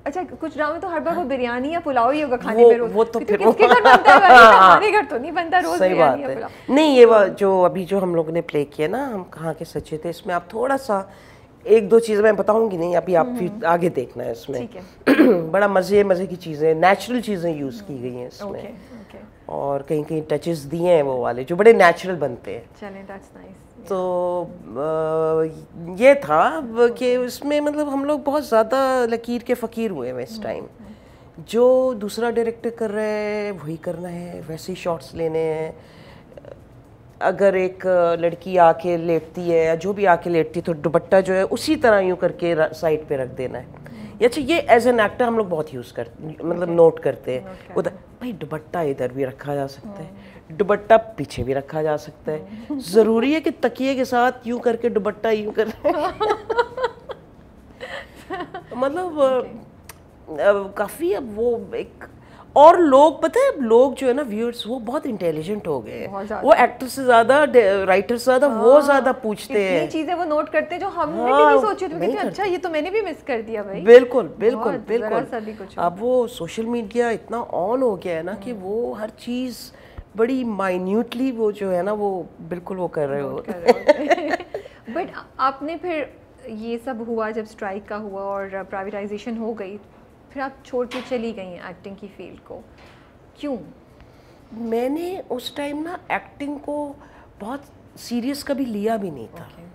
अच्छा कुछ ड्रामे तो हर बार वो हाँ। बिरयानी या पुलाव ही होगा खाने में वो तो, तो फिर घर हमारे घर तो नहीं बनता रोज सही बात है नहीं ये हाँ। जो अभी जो हम लोग ने प्ले किया ना हम कहाँ के सच्चे थे इसमें आप थोड़ा सा एक दो चीज़ें मैं बताऊंगी नहीं अभी आप फिर हम्म, हम्म। आगे देखना है इसमें बड़ा मज़े मज़े की चीज़ें नेचुरल चीज़ें यूज़ की गई हैं इसमें और कहीं कहीं टचेस दिए हैं वो वाले जो बड़े नेचुरल बनते हैं चलें दैट्स नाइस तो ये था कि उसमें मतलब हम लोग बहुत ज़्यादा लकीर के फ़कीर हुए हैं इस टाइम हम्म, हम्म। जो दूसरा डायरेक्टर कर रहे हैं वही करना है वैसे ही शॉट्स लेने हैं अगर एक लड़की आके लेटती है या जो भी आके लेटती है तो दुपट्टा जो है उसी तरह यूँ करके साइड पे रख देना है हम्म। अच्छा ये एज एन एक्टर हम लोग बहुत यूज़ कर मतलब नोट करते हैं उधर तो, भाई दुपट्टा इधर भी रखा जा सकता है दुबट्टा पीछे भी रखा जा सकता है ज़रूरी है कि तकिए के साथ यूं करके दुबट्टा यूं कर मतलब काफ़ी अब वो एक और लोग पता है लोग जो है ना व्यूअर्स वो बहुत इंटेलिजेंट हो गए वो एक्टर से ज्यादा राइटर से ज्यादा वो हाँ। ज्यादा पूछते हैं चीजें वो नोट करते हैं जो हमने हाँ, नहीं थे कि अच्छा ये तो मैंने भी मिस कर दिया भाई बिल्कुल बिल्कुल बिल्कुल अब वो सोशल मीडिया इतना ऑन हो गया है ना कि हाँ। वो हर चीज़ बड़ी माइन्यूटली वो जो है ना वो बिल्कुल वो कर रहे हो बट आपने फिर ये सब हुआ जब स्ट्राइक का हुआ और प्राइवेटाइजेशन हो गई फिर आप छोड़ के चली गई एक्टिंग की फील्ड को क्यों मैंने उस टाइम ना एक्टिंग को बहुत सीरियस कभी लिया भी नहीं था okay.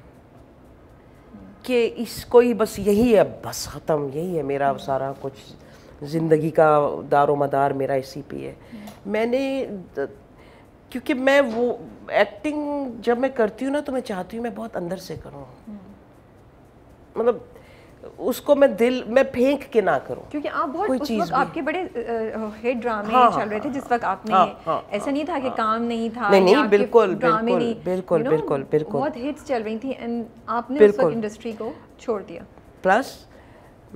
कि इसको ही बस यही है बस ख़त्म यही है मेरा hmm. सारा कुछ ज़िंदगी का दारो मदार मेरा इसी पे है hmm. मैंने क्योंकि मैं वो एक्टिंग जब मैं करती हूँ ना तो मैं चाहती हूँ मैं बहुत अंदर से करूँ हम्म। मतलब उसको मैं दिल मैं फेंक के ना करूं क्योंकि आप बहुत कोई उस वक्त आपके बड़े हिट ड्रामे हाँ, चल रहे थे हाँ, जिस वक्त आपने हाँ, हाँ, ऐसा हाँ, नहीं था कि हाँ, काम नहीं था नहीं नहीं बिल्कुल बिल्कुल नहीं, बिल्कुल बिल्कुल बिल्कुल बहुत हिट्स चल रही थी एंड आपने उस वक्त इंडस्ट्री को छोड़ दिया प्लस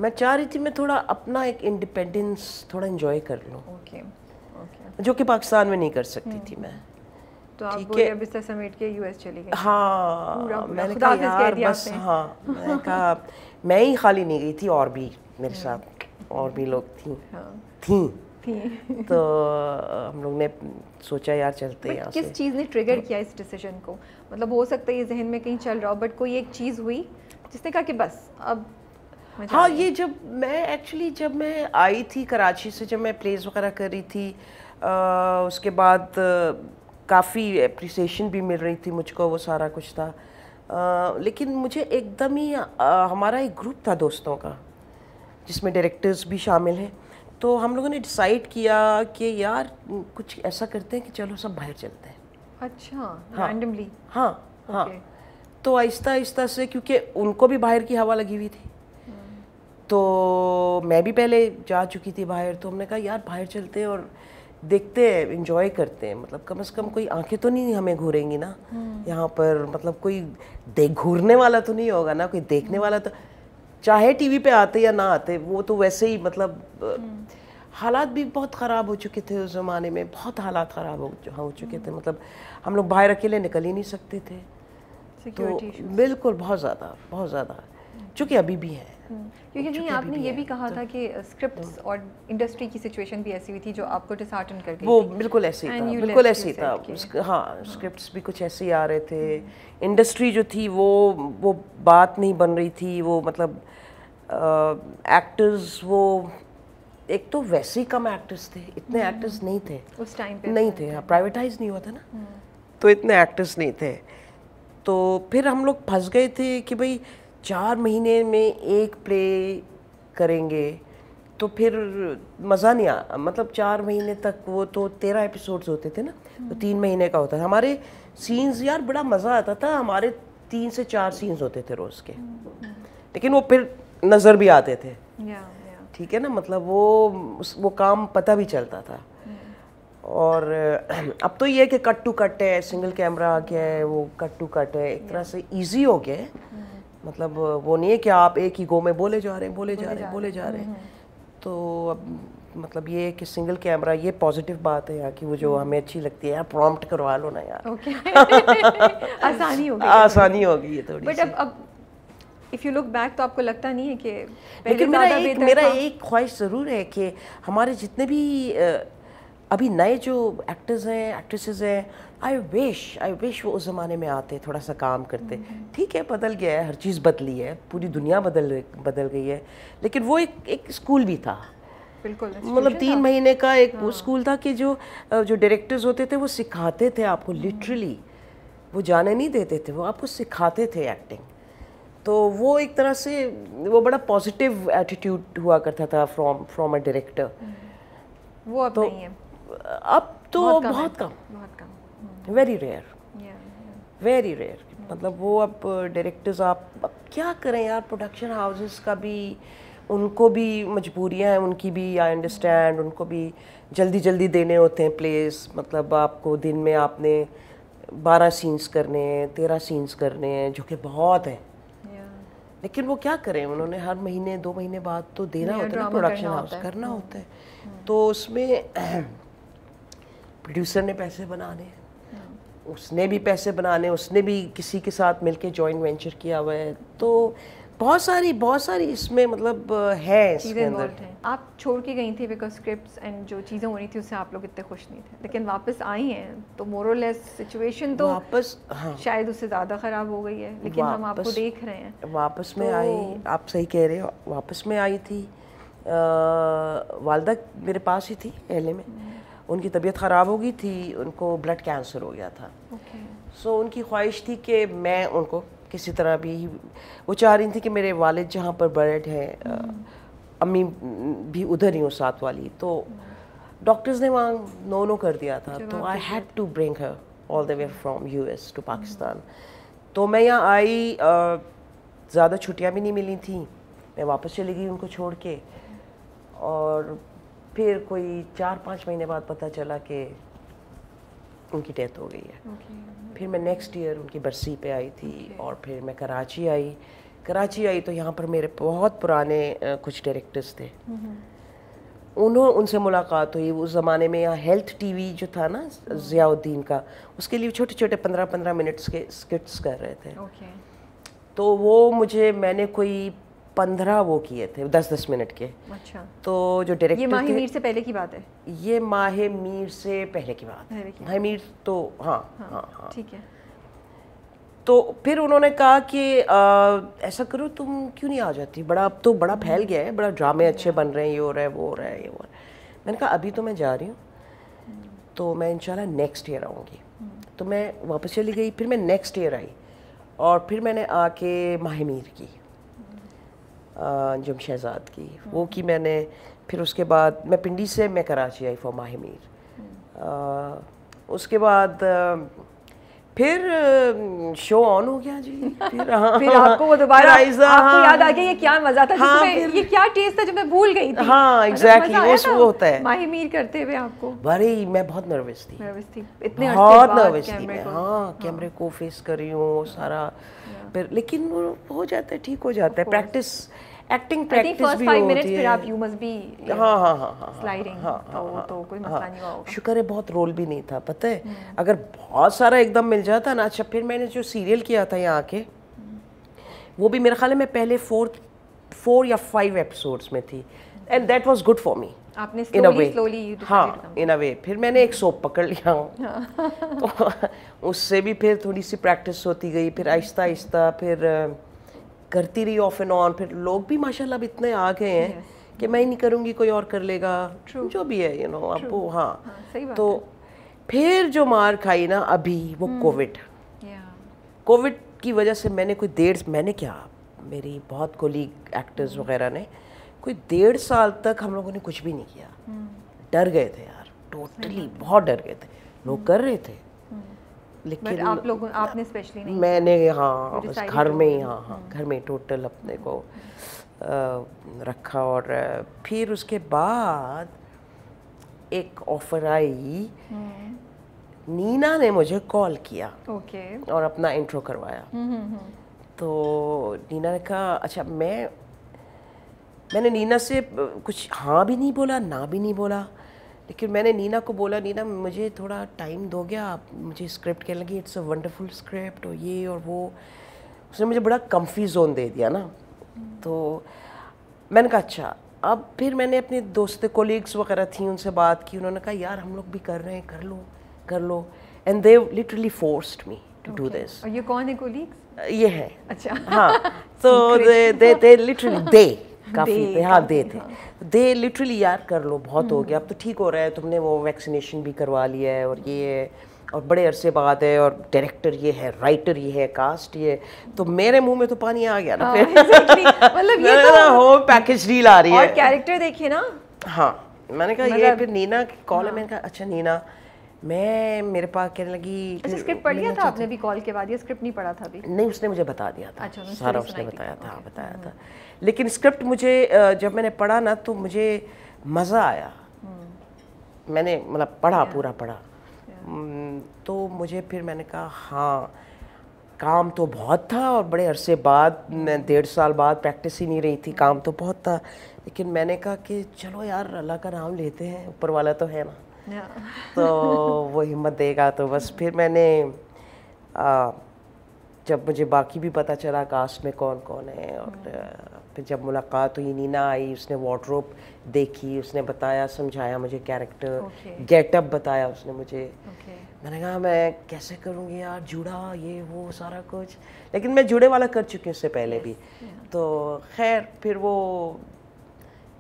मैं चाह रही थी मैं थोड़ा अपना एक इंडिपेंडेंस थोड़ा एंजॉय कर लूँ ओके जो कि पाकिस्तान में नहीं कर सकती थी हम्म। मैं तो आप बोरिया बिस्तर समेट के यूएस चली गई हाँ मैंने कहा यार बस हाँ मैंने कहा मैं ही खाली नहीं गई थी और भी मेरे हम्म। साथ और भी लोग थी हाँ। थी तो हम लोग ने सोचा यार चलते हैं किस चीज़ ने ट्रिगर तो किया इस डिसीजन को मतलब हो सकता है ये जहन में कहीं चल रहा हो बट कोई एक चीज़ हुई जिसने कहा कि बस अब हाँ ये जब मैं एक्चुअली जब मैं आई थी कराची से जब मैं प्लेस वगैरह कर रही थी उसके बाद काफ़ी अप्रिसिएशन भी मिल रही थी मुझको वो सारा कुछ था आ, लेकिन मुझे एकदम ही आ, हमारा एक ग्रुप था दोस्तों का जिसमें डायरेक्टर्स भी शामिल हैं तो हम लोगों ने डिसाइड किया कि यार कुछ ऐसा करते हैं कि चलो सब बाहर चलते हैं अच्छा रैंडमली हाँ हाँ, हाँ okay. तो आहिस्ता आहिस्ता से क्योंकि उनको भी बाहर की हवा लगी हुई थी हम्म। तो मैं भी पहले जा चुकी थी बाहर तो हमने कहा यार बाहर चलते हैं और देखते हैं इंजॉय करते हैं मतलब कम से कम कोई आंखें तो नहीं हमें घूरेंगी ना हम्म। यहाँ पर मतलब कोई देख घूरने वाला तो नहीं होगा ना कोई देखने वाला तो चाहे टीवी पे आते या ना आते वो तो वैसे ही मतलब हम्म। हालात भी बहुत ख़राब हो चुके थे उस ज़माने में बहुत हालात ख़राब हो हो चुके थे हम्म। मतलब हम लोग बाहर अकेले निकल ही नहीं सकते थे तो बिल्कुल बहुत ज़्यादा बहुत ज़्यादा जो कि अभी भी है हम्म, क्योंकि नहीं आपने ये भी कहा तो, था कि स्क्रिप्ट्स तो और इंडस्ट्री की सिचुएशन भी ऐसी हुई थी जो आपको डिसहार्टन कर गई वो बिल्कुल ऐसी था बिल्कुल ऐसी था हाँ स्क्रिप्ट्स हाँ। भी कुछ ऐसे ही आ रहे थे इंडस्ट्री हम्म। जो थी वो वो बात नहीं बन रही थी वो मतलब एक्टर्स वो एक तो वैसे ही कम एक्टर्स थे इतने एक्टर्स हम्म। नहीं थे उस टाइम पे नहीं थे प्राइवेटाइज हाँ, नहीं हुआ था ना तो इतने एक्टर्स नहीं थे तो फिर हम लोग फंस गए थे कि भाई चार महीने में एक प्ले करेंगे तो फिर मज़ा नहीं आ मतलब चार महीने तक वो तो तेरह एपिसोड्स होते थे ना तो हम्म। तीन महीने का होता था हमारे सीन्स यार बड़ा मज़ा आता था हमारे तीन से चार सीन्स होते थे रोज़ के हम्म, हम्म। लेकिन वो फिर नज़र भी आते थे ठीक है ना मतलब वो वो काम पता भी चलता था और अब तो ये है कि कट टू कट है सिंगल कैमरा गया है वो कट टू कट है एक तरह से ईजी हो गया है मतलब वो नहीं है कि आप एक ही गो में बोले जा रहे हैं बोले जा रहे हैं बोले जा रहे हैं हम्म, हम्म। तो अब मतलब ये कि सिंगल कैमरा ये पॉजिटिव बात है यार कि वो जो हम्म। हमें अच्छी लगती है यार प्रॉम्प्ट करवा लो ना यार आसानी होगी आसानी होगी ये थोड़ी बट अब अब इफ़ यू लुक बैक तो आपको लगता नहीं है कि लेकिन मेरा एक मेरा एक ख्वाहिश ज़रूर है कि हमारे जितने भी अभी नए जो एक्टर्स हैं एक्ट्रेसेस हैं आई विश आई विश वो उस ज़माने में आते थोड़ा सा काम करते ठीक है बदल गया है हर चीज़ बदली है पूरी दुनिया बदल बदल गई है लेकिन वो एक एक स्कूल भी था बिल्कुल अच्छा मतलब तीन महीने का एक हाँ। स्कूल था कि जो जो डायरेक्टर्स होते थे वो सिखाते थे आपको लिटरली हम्म। वो जाने नहीं देते थे वो आपको सिखाते थे एक्टिंग तो वो एक तरह से वो बड़ा पॉजिटिव एटीट्यूड हुआ करता था फ्रॉम फ्रॉम अ डायरेक्टर वो अब तो, नहीं है अब तो बहुत कम, बहुत कम वेरी रेयर वेरी रेयर मतलब वो अब डायरेक्टर्स आप अब क्या करें यार प्रोडक्शन हाउसेस का भी उनको भी मजबूरियां हैं उनकी भी आई अंडरस्टैंड उनको भी जल्दी जल्दी देने होते हैं प्लेस मतलब आपको दिन में आपने बारह सीन्स करने हैं तेरह सीन्स करने हैं जो कि बहुत हैं लेकिन वो क्या करें उन्होंने हर महीने दो महीने बाद तो देना होता है प्रोडक्शन हाउस करना होता है hmm. hmm. तो उसमें प्रोड्यूसर ने पैसे बनाने हैं उसने भी पैसे बनाने उसने भी किसी के साथ मिलके जॉइंट वेंचर किया हुआ है तो बहुत सारी बहुत सारी इसमें मतलब है चीज़ें अंदर आप छोड़ के गई थी बिकॉज स्क्रिप्ट्स एंड जो चीज़ें हो रही थी उससे आप लोग इतने खुश नहीं थे लेकिन वापस आई हैं तो मोरलेस सिचुएशन तो वापस हाँ शायद उससे ज़्यादा ख़राब हो गई है लेकिन हम आपको देख रहे हैं वापस में तो, आई आप सही कह रहे हो वापस में आई थी आ, वालदा मेरे पास ही थी पहले में हम्म। उनकी तबीयत ख़राब हो गई थी उनको ब्लड कैंसर हो गया था सो okay. so, उनकी ख्वाहिश थी कि मैं उनको किसी तरह भी वो चाह रही थी कि मेरे वालिद जहाँ पर बर्ड हैं hmm. अम्मी भी उधर ही हूँ साथ वाली तो डॉक्टर्स ने वहाँ नो नो कर दिया था तो I had to bring her all the way from U S to Pakistan तो मैं यहाँ आई ज़्यादा छुट्टियाँ भी नहीं मिली थी मैं वापस चली गई उनको छोड़ के और फिर कोई चार पाँच महीने बाद पता चला कि उनकी डेथ हो गई है okay. फिर मैं नेक्स्ट ईयर उनकी बरसी पे आई थी okay. और फिर मैं कराची आई कराची आई तो यहाँ पर मेरे बहुत पुराने कुछ डायरेक्टर्स थे mm-hmm. उन्होंने उनसे मुलाकात हुई उस ज़माने में यहाँ हेल्थ टीवी जो था ना mm-hmm. ज़ियाउद्दीन का उसके लिए छोटे छोटे पंद्रह पंद्रह मिनट्स के स्किट्स कर रहे थे okay. तो वो मुझे मैंने कोई पंद्रह वो किए थे दस दस मिनट के अच्छा तो जो डायरेक्टर ये माहे मीर से पहले की बात है ये माह मीर से पहले की बात है माह मीर तो हाँ, हाँ हाँ हाँ, ठीक है तो फिर उन्होंने कहा कि आ, ऐसा करो तुम क्यों नहीं आ जाती बड़ा अब तो बड़ा फैल हम्म। गया है बड़ा ड्रामे हम्म। अच्छे बन रहे हैं ये हो रहा है वो हो रहा है ये हो रहा है मैंने कहा अभी तो मैं जा रही हूँ हम्म। तो मैं इंशाल्लाह नेक्स्ट ईयर आऊँगी तो मैं वापस चली गई फिर मैं नेक्स्ट ईयर आई और फिर मैंने आके मीर की जम शहजाद की वो की मैंने फिर उसके बाद मैं पिंडी से मैं कराची आई फॉर माह मीर उसके बाद फिर शो ऑन हो गया जी फिर हाँ फिर आपको वो दोबारा आपको याद हाँ। आ गया ये क्या मजा था हाँ, फिर, ये क्या टेस्ट था जो मैं भूल गई थी हाँ एग्जैक्टली मतलब वो वो होता है माही मीर करते हुए आपको बड़े मैं बहुत नर्वस थी नर्वस थी इतने बहुत नर्वस थी मैं हाँ कैमरे हाँ। को फेस कर रही हूँ सारा पर लेकिन वो हो जाता है ठीक हो जाता है प्रैक्टिस एक्टिंग प्रैक्टिस भी होती है आप यू मस्ट बी हां हां हां स्लाइडिंग तो, हाँ, तो कोई हाँ, मसला नहीं होगा शुक्र है बहुत रोल भी नहीं था पता है हम्म। अगर बहुत सारा एकदम मिल जाता ना अच्छा फिर मैंने जो सीरियल किया था यहाँ आके हम्म। वो भी मेरे ख्याल में पहले फोर्थ फोर या फाइव एपिसोड्स में थी and that was good for me आपने हाँ इन अ वे फिर मैंने एक सोप पकड़ लिया हूँ हाँ। तो उससे भी फिर थोड़ी सी प्रैक्टिस होती गई फिर आहिस्ता आहिस्ता फिर करती रही ऑफ एंड ऑन फिर लोग भी माशाल्लाह अब इतने आ गए हैं yes. कि मैं ही नहीं करूँगी कोई और कर लेगा True. जो भी है यू नो अब वो हाँ, हाँ तो फिर जो मार खाई ना अभी वो कोविड hmm. कोविड की वजह से मैंने कोई देर मैंने क्या मेरी बहुत कोलीग एक्टर्स hmm. वगैरह ने कोई डेढ़ साल तक हम लोगों ने कुछ भी नहीं किया हम्म। डर गए थे यार टोटली हम्म। बहुत डर गए थे लोग कर रहे थे हम्म। लेकिन आप लोगों आपने स्पेशली नहीं मैंने हाँ बस हाँ, हाँ, घर में ही हाँ हाँ घर में टोटल अपने को रखा और फिर उसके बाद एक ऑफर आई नीना ने मुझे कॉल किया ओके और अपना इंट्रो करवाया तो नीना ने कहा अच्छा मैं मैंने नीना से कुछ हाँ भी नहीं बोला ना भी नहीं बोला लेकिन मैंने नीना को बोला नीना मुझे थोड़ा टाइम दो गया आप मुझे स्क्रिप्ट कहने लगी इट्स अ वंडरफुल स्क्रिप्ट और ये और वो उसने मुझे बड़ा कम्फी जोन दे दिया ना तो मैंने कहा अच्छा अब फिर मैंने अपने दोस्त कोलीग्स वगैरह थी उनसे बात की उन्होंने कहा यार हम लोग भी कर रहे हैं कर लो कर लो and they literally forced me to do this ये कौन है कोलीग्स ये है अच्छा हाँ तो दे दे लिटरली दे काफ़ी दे, हाँ दे थे हाँ। तो दे लिटरली यार कर लो बहुत हो गया अब तो ठीक हो रहा है तुमने वो वैक्सीनेशन भी करवा लिया है और ये है और बड़े अरसे बाद है और डायरेक्टर ये है राइटर ये है कास्ट ये तो मेरे मुंह में तो पानी आ गया ना हाँ, मतलब ये तो हो पैकेज डील आ रही है और कैरेक्टर देखिए ना हाँ मैंने कहा ये मतलब फिर नीना कॉल है हाँ। मैंने कहा अच्छा नीना मैं मेरे पास कहने लगी अच्छा स्क्रिप्ट पढ़ लिया था अच्छा, आपने भी कॉल के बाद ये स्क्रिप्ट नहीं पढ़ा था अभी नहीं उसने मुझे बता दिया था अच्छा, सारा उसने बताया था बताया हम्म। था लेकिन स्क्रिप्ट मुझे जब मैंने पढ़ा ना तो मुझे मज़ा आया हम्म। मैंने मतलब पढ़ा yeah. पूरा पढ़ा yeah. तो मुझे फिर मैंने कहा हाँ काम तो बहुत था और बड़े अरसे बाद मैं हम्म। डेढ़ साल बाद प्रैक्टिस ही नहीं रही थी काम तो बहुत था लेकिन मैंने कहा कि चलो यार अल्लाह का नाम लेते हैं ऊपर वाला तो है ना तो वो हिम्मत देगा तो बस फिर मैंने आ, जब मुझे बाकी भी पता चला कास्ट में कौन कौन है और हम्म। फिर जब मुलाकात हुई नीना आई उसने वार्ड्रोप देखी उसने बताया समझाया मुझे कैरेक्टर okay. गेटअप बताया उसने मुझे okay. मैंने कहा मैं कैसे करूँगी यार जुड़ा ये वो सारा कुछ लेकिन मैं जुड़े वाला कर चुकी हूँ उससे पहले yes. भी yeah. तो खैर फिर वो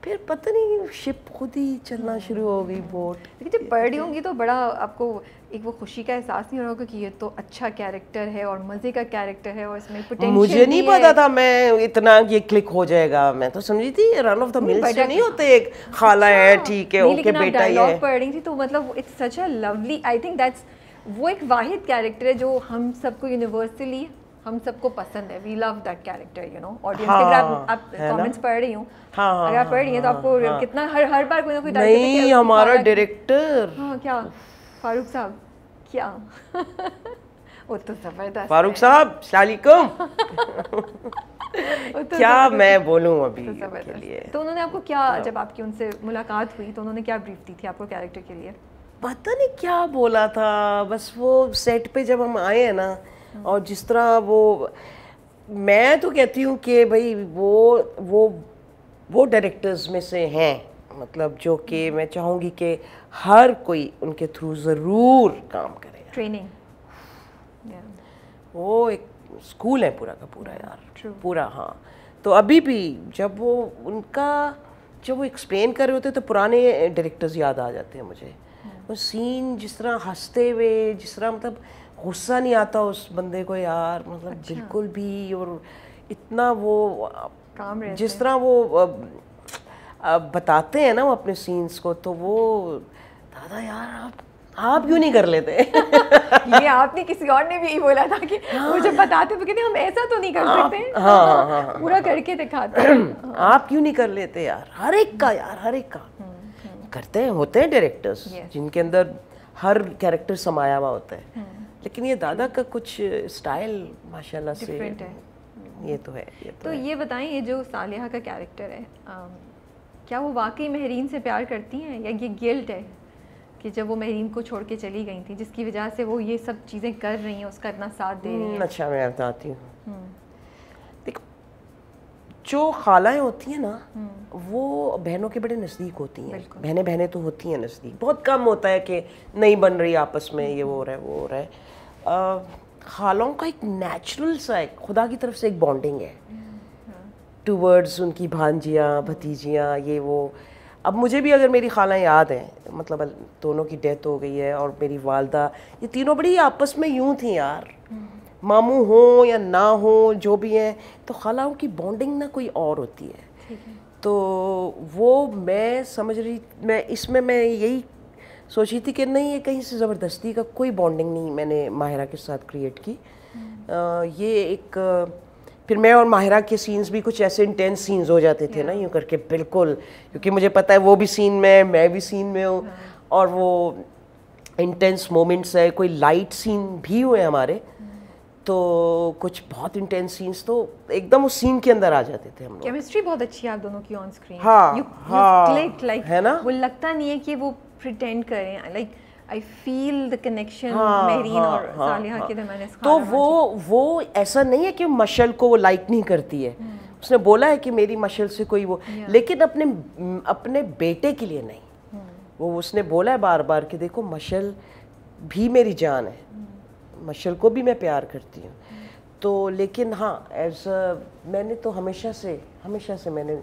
फिर पता नहीं शिप खुद ही चलना शुरू हो गई बोट लेकिन जब बड़ी तो होंगी तो बड़ा आपको एक वो खुशी का एहसास नहीं हो रहा होगा कि ये तो अच्छा कैरेक्टर है और मज़े का कैरेक्टर है और इसमें पोटेंशियल मुझे नहीं पता था मैं इतना ये क्लिक हो जाएगा मैं तो समझी थी रन ऑफ द मिल से नहीं अच्छा। होते एक खाला है अच्छा। ठीक है ओके बेटा ये पढ़ रही थी तो मतलब it's such a lovely I think that's वो एक वाहिद कैरेक्टर है जो हम सबको यूनिवर्सली हम सबको पसंद है we love that character you know audience के आप आप कमेंट्स पढ़ रही हूँ हां हाँ, अगर आप पढ़ रही हैं तो हाँ, आपको हाँ। कितना हर हर बार कोई ना कोई नहीं हमारा डायरेक्टर हां क्या फारूक साहब क्या वो तो जबरदस्त फारूक साहब सलाइकुम तो क्या मैं बोलूं अभी तो के लिए तो उन्होंने आपको क्या हाँ। जब आपकी उनसे मुलाकात हुई तो उन्होंने क्या ब्रीफ दी थी आपको कैरेक्टर के लिए पता नहीं क्या बोला था बस वो सेट पे जब हम आए हैं ना हाँ। और जिस तरह वो मैं तो कहती हूँ कि भाई वो वो वो डायरेक्टर्स में से हैं मतलब जो कि मैं चाहूँगी कि हर कोई उनके थ्रू ज़रूर काम करे ट्रेनिंग वो एक स्कूल है पूरा का पूरा यार True. पूरा हाँ तो अभी भी जब वो उनका जब वो एक्सप्लेन कर रहे होते तो पुराने डायरेक्टर्स याद आ जाते हैं मुझे hmm. वो सीन जिस तरह हंसते हुए जिस तरह मतलब गुस्सा नहीं आता उस बंदे को यार मतलब अच्छा। बिल्कुल भी और इतना वो काम जिस तरह वो बताते हैं ना वो अपने सीन्स को तो वो दादा यार आप आप क्यों नहीं कर लेते ये आपने किसी और ने भी यही बोला था कि हाँ, वो जब बताते तो कहते हम ऐसा तो नहीं कर सकते हाँ हाँ, हाँ, हाँ, हाँ, पूरा हाँ, करके दिखाते हाँ, आप क्यों नहीं कर लेते यार हर एक का यार हर एक का हम्म, हम्म। करते हैं होते हैं डायरेक्टर्स जिनके अंदर हर कैरेक्टर समाया हुआ होता है हम्म। लेकिन ये दादा का कुछ स्टाइल माशाल्लाह से ये तो है ये तो, तो है। ये बताएं ये जो सालिया का कैरेक्टर है um, क्या वो वाकई महरीन से प्यार करती हैं या ये गिल्ट है कि जब वो महरीन को छोड़ के चली गई थी जिसकी वजह से वो ये सब चीज़ें कर रही हैं उसका इतना साथ दे रही हम्म, हैं अच्छा मैं बताती हूँ हम्म। देखो जो खालाएँ होती हैं ना हम्म। वो बहनों के बड़े नज़दीक होती हैं बहनें बहनें तो होती हैं नज़दीक बहुत कम होता है कि नहीं बन रही आपस में ये वो हो रहा है वो हो रहा है खालों का एक नेचुरल सा एक खुदा की तरफ से एक बॉन्डिंग है टूवर्ड्स उनकी भांजियाँ भतीजियाँ ये वो अब मुझे भी अगर मेरी खाला याद हैं मतलब दोनों की डेथ हो गई है और मेरी वालदा ये तीनों बड़ी आपस में यूं थी यार हम्म। मामू हो या ना हो जो भी हैं तो खालाओं की बॉन्डिंग ना कोई और होती है तो वो मैं समझ रही मैं इसमें मैं यही सोची थी कि नहीं ये कहीं से ज़बरदस्ती का कोई बॉन्डिंग नहीं मैंने माहिरा के साथ क्रिएट की आ, हम्म। ये एक फिर मैं और माहिरा के सीन्स भी कुछ ऐसे इंटेंस सीन्स हो जाते थे ना यूँ करके बिल्कुल क्योंकि मुझे पता है वो भी सीन में मैं भी सीन में हूँ और वो इंटेंस मोमेंट्स है कोई लाइट सीन भी हुए हमारे तो कुछ बहुत इंटेंस सीन्स तो एकदम उस सीन के अंदर आ जाते थे हम लोग केमिस्ट्री बहुत अच्छी है आप दोनों की ऑन स्क्रीन हाँ you, हाँ like, है ना वो लगता नहीं है कि वो प्रिटेंड करें like like, I feel the connection और सालिहा हाँ। के तो मैंने तो वो वो ऐसा नहीं है कि मशल को वो लाइक नहीं करती है हम्म। उसने बोला है कि मेरी मशल से कोई वो लेकिन अपने अपने बेटे के लिए नहीं हम्म। वो उसने बोला है बार बार कि देखो मशल भी मेरी जान है हम्म। मशल को भी मैं प्यार करती हूँ तो लेकिन हाँ एज मैंने तो हमेशा से हमेशा से मैंने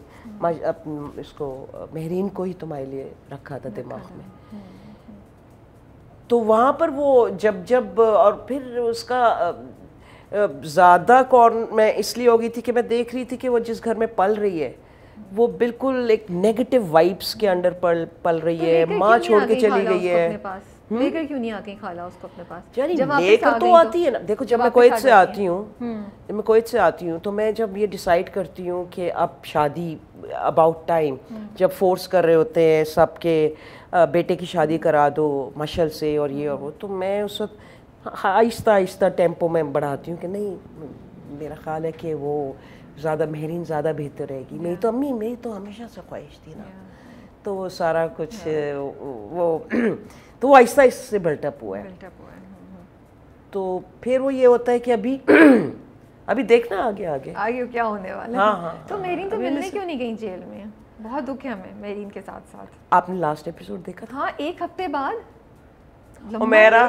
इसको महरीन को ही तुम्हारे लिए रखा था दिमाग में तो वहाँ पर वो जब जब और फिर उसका ज़्यादा कौन मैं इसलिए हो गई थी कि मैं देख रही थी कि वो जिस घर में पल रही है वो बिल्कुल एक नेगेटिव वाइब्स के अंडर पल पल रही तो है माँ छोड़ के चली गई है हम्म? लेकर क्यों नहीं आती खाला उसको अपने पास लेकर तो, तो आती है ना देखो जब मैं कोयत से आती हूँ हम्म। जब मैं कोयत से आती हूँ तो मैं जब ये डिसाइड करती हूँ कि अब शादी अबाउट टाइम हम्म। जब फोर्स कर रहे होते हैं सबके बेटे की शादी करा दो मशल से और ये और वो तो मैं उस वक्त आहिस्ता आहिस्ता टेम्पो में बढ़ाती हूँ कि नहीं मेरा ख्याल है कि वो ज़्यादा महरीन ज़्यादा बेहतर रहेगी मेरी तो अम्मी मेरी तो हमेशा से ख्वाहिश थी ना तो वो सारा कुछ वो तो वो आहिस्ता आहिस्ता से बिल्टअप हुआ है हम्म, हम्म। तो फिर वो ये होता है कि अभी अभी देखना आगे आगे आगे क्या होने वाला हाँ हाँ तो हाँ, मेरी हाँ। तो मिलने क्यों नहीं गई जेल में बहुत दुख है हमें मेरीन के साथ साथ आपने लास्ट एपिसोड देखा था? हाँ एक हफ्ते बाद मेरा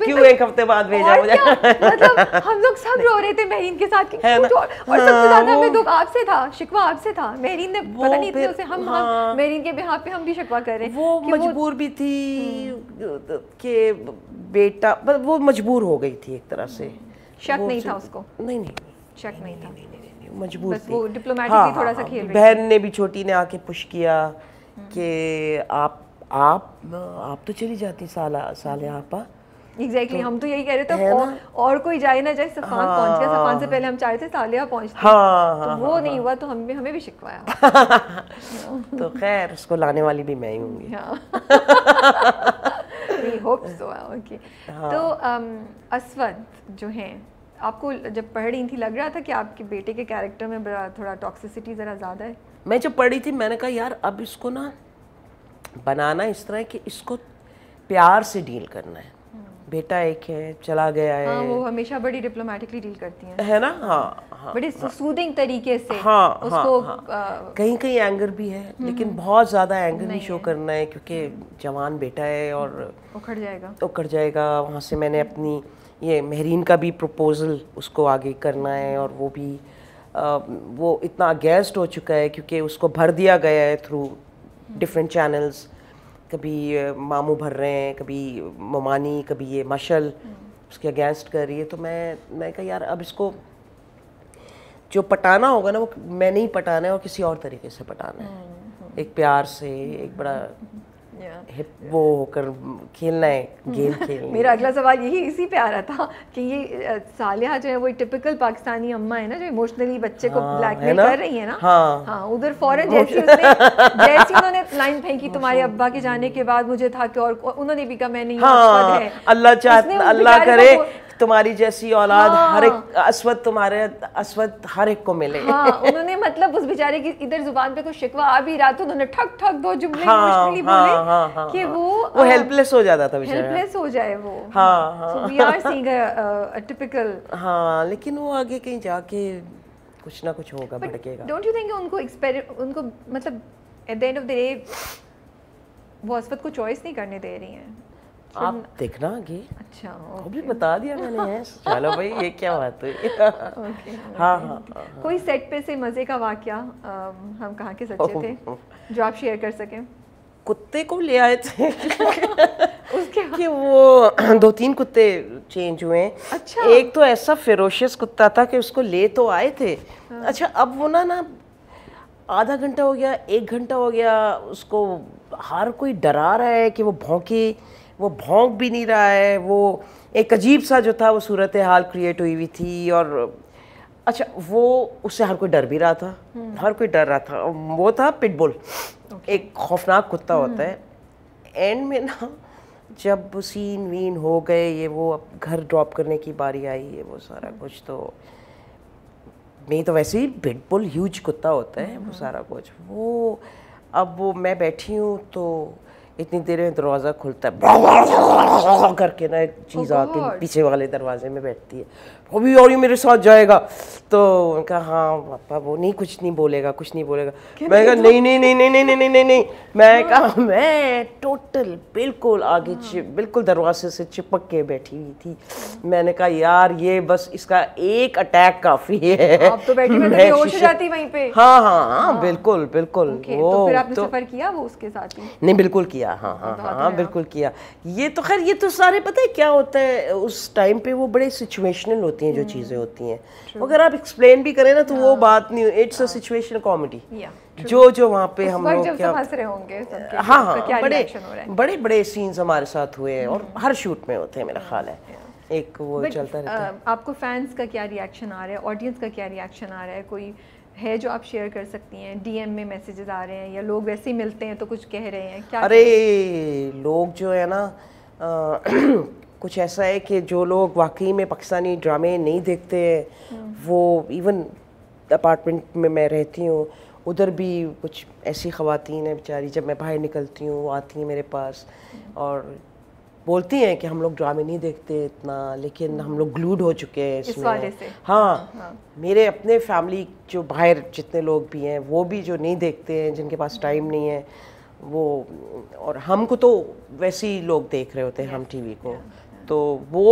क्यों तो- एक हफ्ते बाद भेजा मुझे मतलब हम लोग सब रो रहे थे महरीन के साथ कि और, और सबसे ज्यादा हाँ, हमें दुख आपसे था शिकवा आपसे था महरीन ने पता नहीं इतने उसे हम हाँ, हम महरीन के बिहार पे हम भी शिकवा कर रहे हैं वो मजबूर भी थी हम्म। के बेटा मतलब वो मजबूर हो गई थी एक तरह से शक नहीं था उसको नहीं नहीं शक नहीं था मजबूर बस वो डिप्लोमेटिकली हाँ, थोड़ा हाँ, सा हाँ। खेल बहन ने भी छोटी ने आके पुश किया हम्म। कि आप आप आप तो चली जाती साला साले हम्म। आपा एग्जैक्टली exactly, तो, हम तो यही कह रहे थे और, और कोई जाए ना जाए सफान हाँ, पहुंच गया सफान से पहले हम चाह रहे थे सालिया पहुंचते हाँ, तो हाँ, वो हाँ, नहीं हाँ। हुआ तो हम भी हमें भी शिकवाया तो खैर उसको लाने वाली भी मैं ही हूँ वी होप सो ओके तो um, असवद जो हैं आपको जब पढ़ रही थी लग रहा था कि आपके बेटे के कैरेक्टर में थोड़ा टॉक्सिसिटी ज़रा ज़्यादा है मैं जब पढ़ी थी मैंने कहा यार अब इसको ना बनाना इस तरह कि इसको प्यार से डील करना है हम्म। बेटा एक है चला गया है हाँ, वो हमेशा बड़ी डिप्लोमेटिकली डील करती हैं है ना हाँ, हाँ बड़े हाँ, सूदिंग तरीके से हाँ, उसको हाँ, हाँ, आ, कहीं कहीं एंगर भी है हम्म। लेकिन बहुत ज़्यादा एंगर भी शो करना है क्योंकि जवान बेटा है और उखड़ जाएगा उखड़ जाएगा वहाँ से मैंने अपनी ये महरीन का भी प्रपोज़ल उसको आगे करना है और वो भी आ, वो इतना अगेंस्ट हो चुका है क्योंकि उसको भर दिया गया है थ्रू डिफरेंट चैनल्स कभी मामू भर रहे हैं कभी ममानी कभी ये मशल उसके अगेंस्ट कर रही है तो मैं मैं कहा यार अब इसको जो पटाना होगा ना वो मैंने ही पटाना है और किसी और तरीके से पटाना है हम्म, हम्म। एक प्यार से एक बड़ा हिप वो होकर खेलना है गेम खेलना मेरा अगला सवाल यही इसी पे आ रहा था कि ये सालिया जो है वो टिपिकल पाकिस्तानी अम्मा है ना जो इमोशनली बच्चे को ब्लैकमेल हाँ, कर रही है ना हाँ, हाँ उधर फॉरन जैसी जैसी उन्होंने लाइन फेंकी तुम्हारे अब्बा के जाने के बाद मुझे था कि और उन्होंने भी कहा मैं नहीं हाँ, अल्लाह चाहे अल्लाह करे तुम्हारी जैसी औलाद हाँ। हर एक हाँ। अस्वत तुम्हारे अस्वत हर एक को मिले हाँ, उन्होंने मतलब उस बेचारे की इधर जुबान पे कोई शिकवा आ भी रहा था तो उन्होंने ठक ठक दो जुमले हाँ, हाँ, हाँ, बोले हाँ, हाँ, कि हाँ। वो वो हेल्पलेस हो जाता था बेचारा हेल्पलेस हो जाए वो हाँ हाँ वी टिपिकल हां लेकिन वो आगे कहीं जाके कुछ ना कुछ होगा भड़केगा डोंट यू थिंक उनको उनको मतलब at the end of the day वो अस्वत को चॉइस नहीं करने दे रही हैं आप देखना आगे अच्छा अभी बता दिया मैंने चलो भाई ये क्या बात है okay, हाँ, हाँ, हाँ, हाँ। कोई सेट पे से मज़े का वाक्य हम कहाँ के सच्चे थे जो आप शेयर कर सकें कुत्ते को ले आए थे उसके कि वो दो तीन कुत्ते चेंज हुए अच्छा एक तो ऐसा फेरोशियस कुत्ता था कि उसको ले तो आए थे हाँ। अच्छा अब वो ना ना आधा घंटा हो गया एक घंटा हो गया उसको हर कोई डरा रहा है कि वो भौंके वो भोंक भी नहीं रहा है वो एक अजीब सा जो था वो सूरत हाल क्रिएट हुई हुई थी और अच्छा वो उससे हर कोई डर भी रहा था हम्म। हर कोई डर रहा था वो था पिटबुल okay. एक खौफनाक कुत्ता हम्म। होता है एंड में ना जब सीन वीन हो गए ये वो अब घर ड्रॉप करने की बारी आई ये वो सारा हम्म। कुछ तो नहीं तो वैसे ही पिटबुल ह्यूज कुत्ता होता है वो सारा कुछ वो अब वो मैं बैठी हूँ तो इतनी देर में दरवाज़ा खुलता है करके ना एक चीज़ oh आके पीछे वाले दरवाजे में बैठती है वो भी और ये मेरे साथ जाएगा तो उनका हाँ पापा वो नहीं कुछ नहीं बोलेगा कुछ नहीं बोलेगा मैं कहा तो नहीं नहीं नहीं नहीं नहीं नहीं नहीं नहीं मैं हाँ। कहा मैं टोटल बिल्कुल आगे हाँ। बिल्कुल दरवाजे से चिपक के बैठी हुई थी मैंने कहा यार ये बस इसका एक अटैक काफी है आप तो बैठी मैं हो जाती वहीं पे हाँ हाँ हाँ, हाँ। बिल्कुल बिल्कुल वो तो, तो सफर किया वो उसके साथ नहीं बिल्कुल किया हाँ हाँ हाँ बिल्कुल किया ये तो खैर ये तो सारे पता है क्या होता है उस टाइम पे वो बड़े सिचुएशनल होते होती हैं जो हम्म। चीज़ें होती हैं अगर आप एक्सप्लेन भी करें ना तो वो हाँ। बात नहीं इट्स अ सिचुएशन कॉमेडी जो जो वहाँ पे हम लोग क्या होंगे हाँ हाँ बड़े बड़े बड़े सीन्स हमारे साथ हुए हैं और हम्म। हर शूट में होते हैं मेरा ख्याल है एक वो But, चलता रहता uh, है आपको फैंस का क्या रिएक्शन आ रहा है ऑडियंस का क्या रिएक्शन आ रहा है कोई है जो आप शेयर कर सकती हैं डीएम में मैसेजेस आ रहे हैं या लोग वैसे ही मिलते हैं तो कुछ कह रहे हैं क्या अरे लोग जो है ना कुछ ऐसा है कि जो लोग वाकई में पाकिस्तानी ड्रामे नहीं देखते हैं वो इवन अपार्टमेंट में मैं रहती हूँ उधर भी कुछ ऐसी ख़वातीन हैं बेचारी जब मैं बाहर निकलती हूँ वो आती हैं मेरे पास और बोलती हैं कि हम लोग ड्रामे नहीं देखते इतना लेकिन हम लोग ग्लूड हो चुके हैं इसमें इस से हाँ, हाँ मेरे अपने फैमिली जो बाहर जितने लोग भी हैं वो भी जो नहीं देखते हैं जिनके पास टाइम नहीं है वो और हमको तो वैसे ही लोग देख रहे होते हैं हम टीवी को तो वो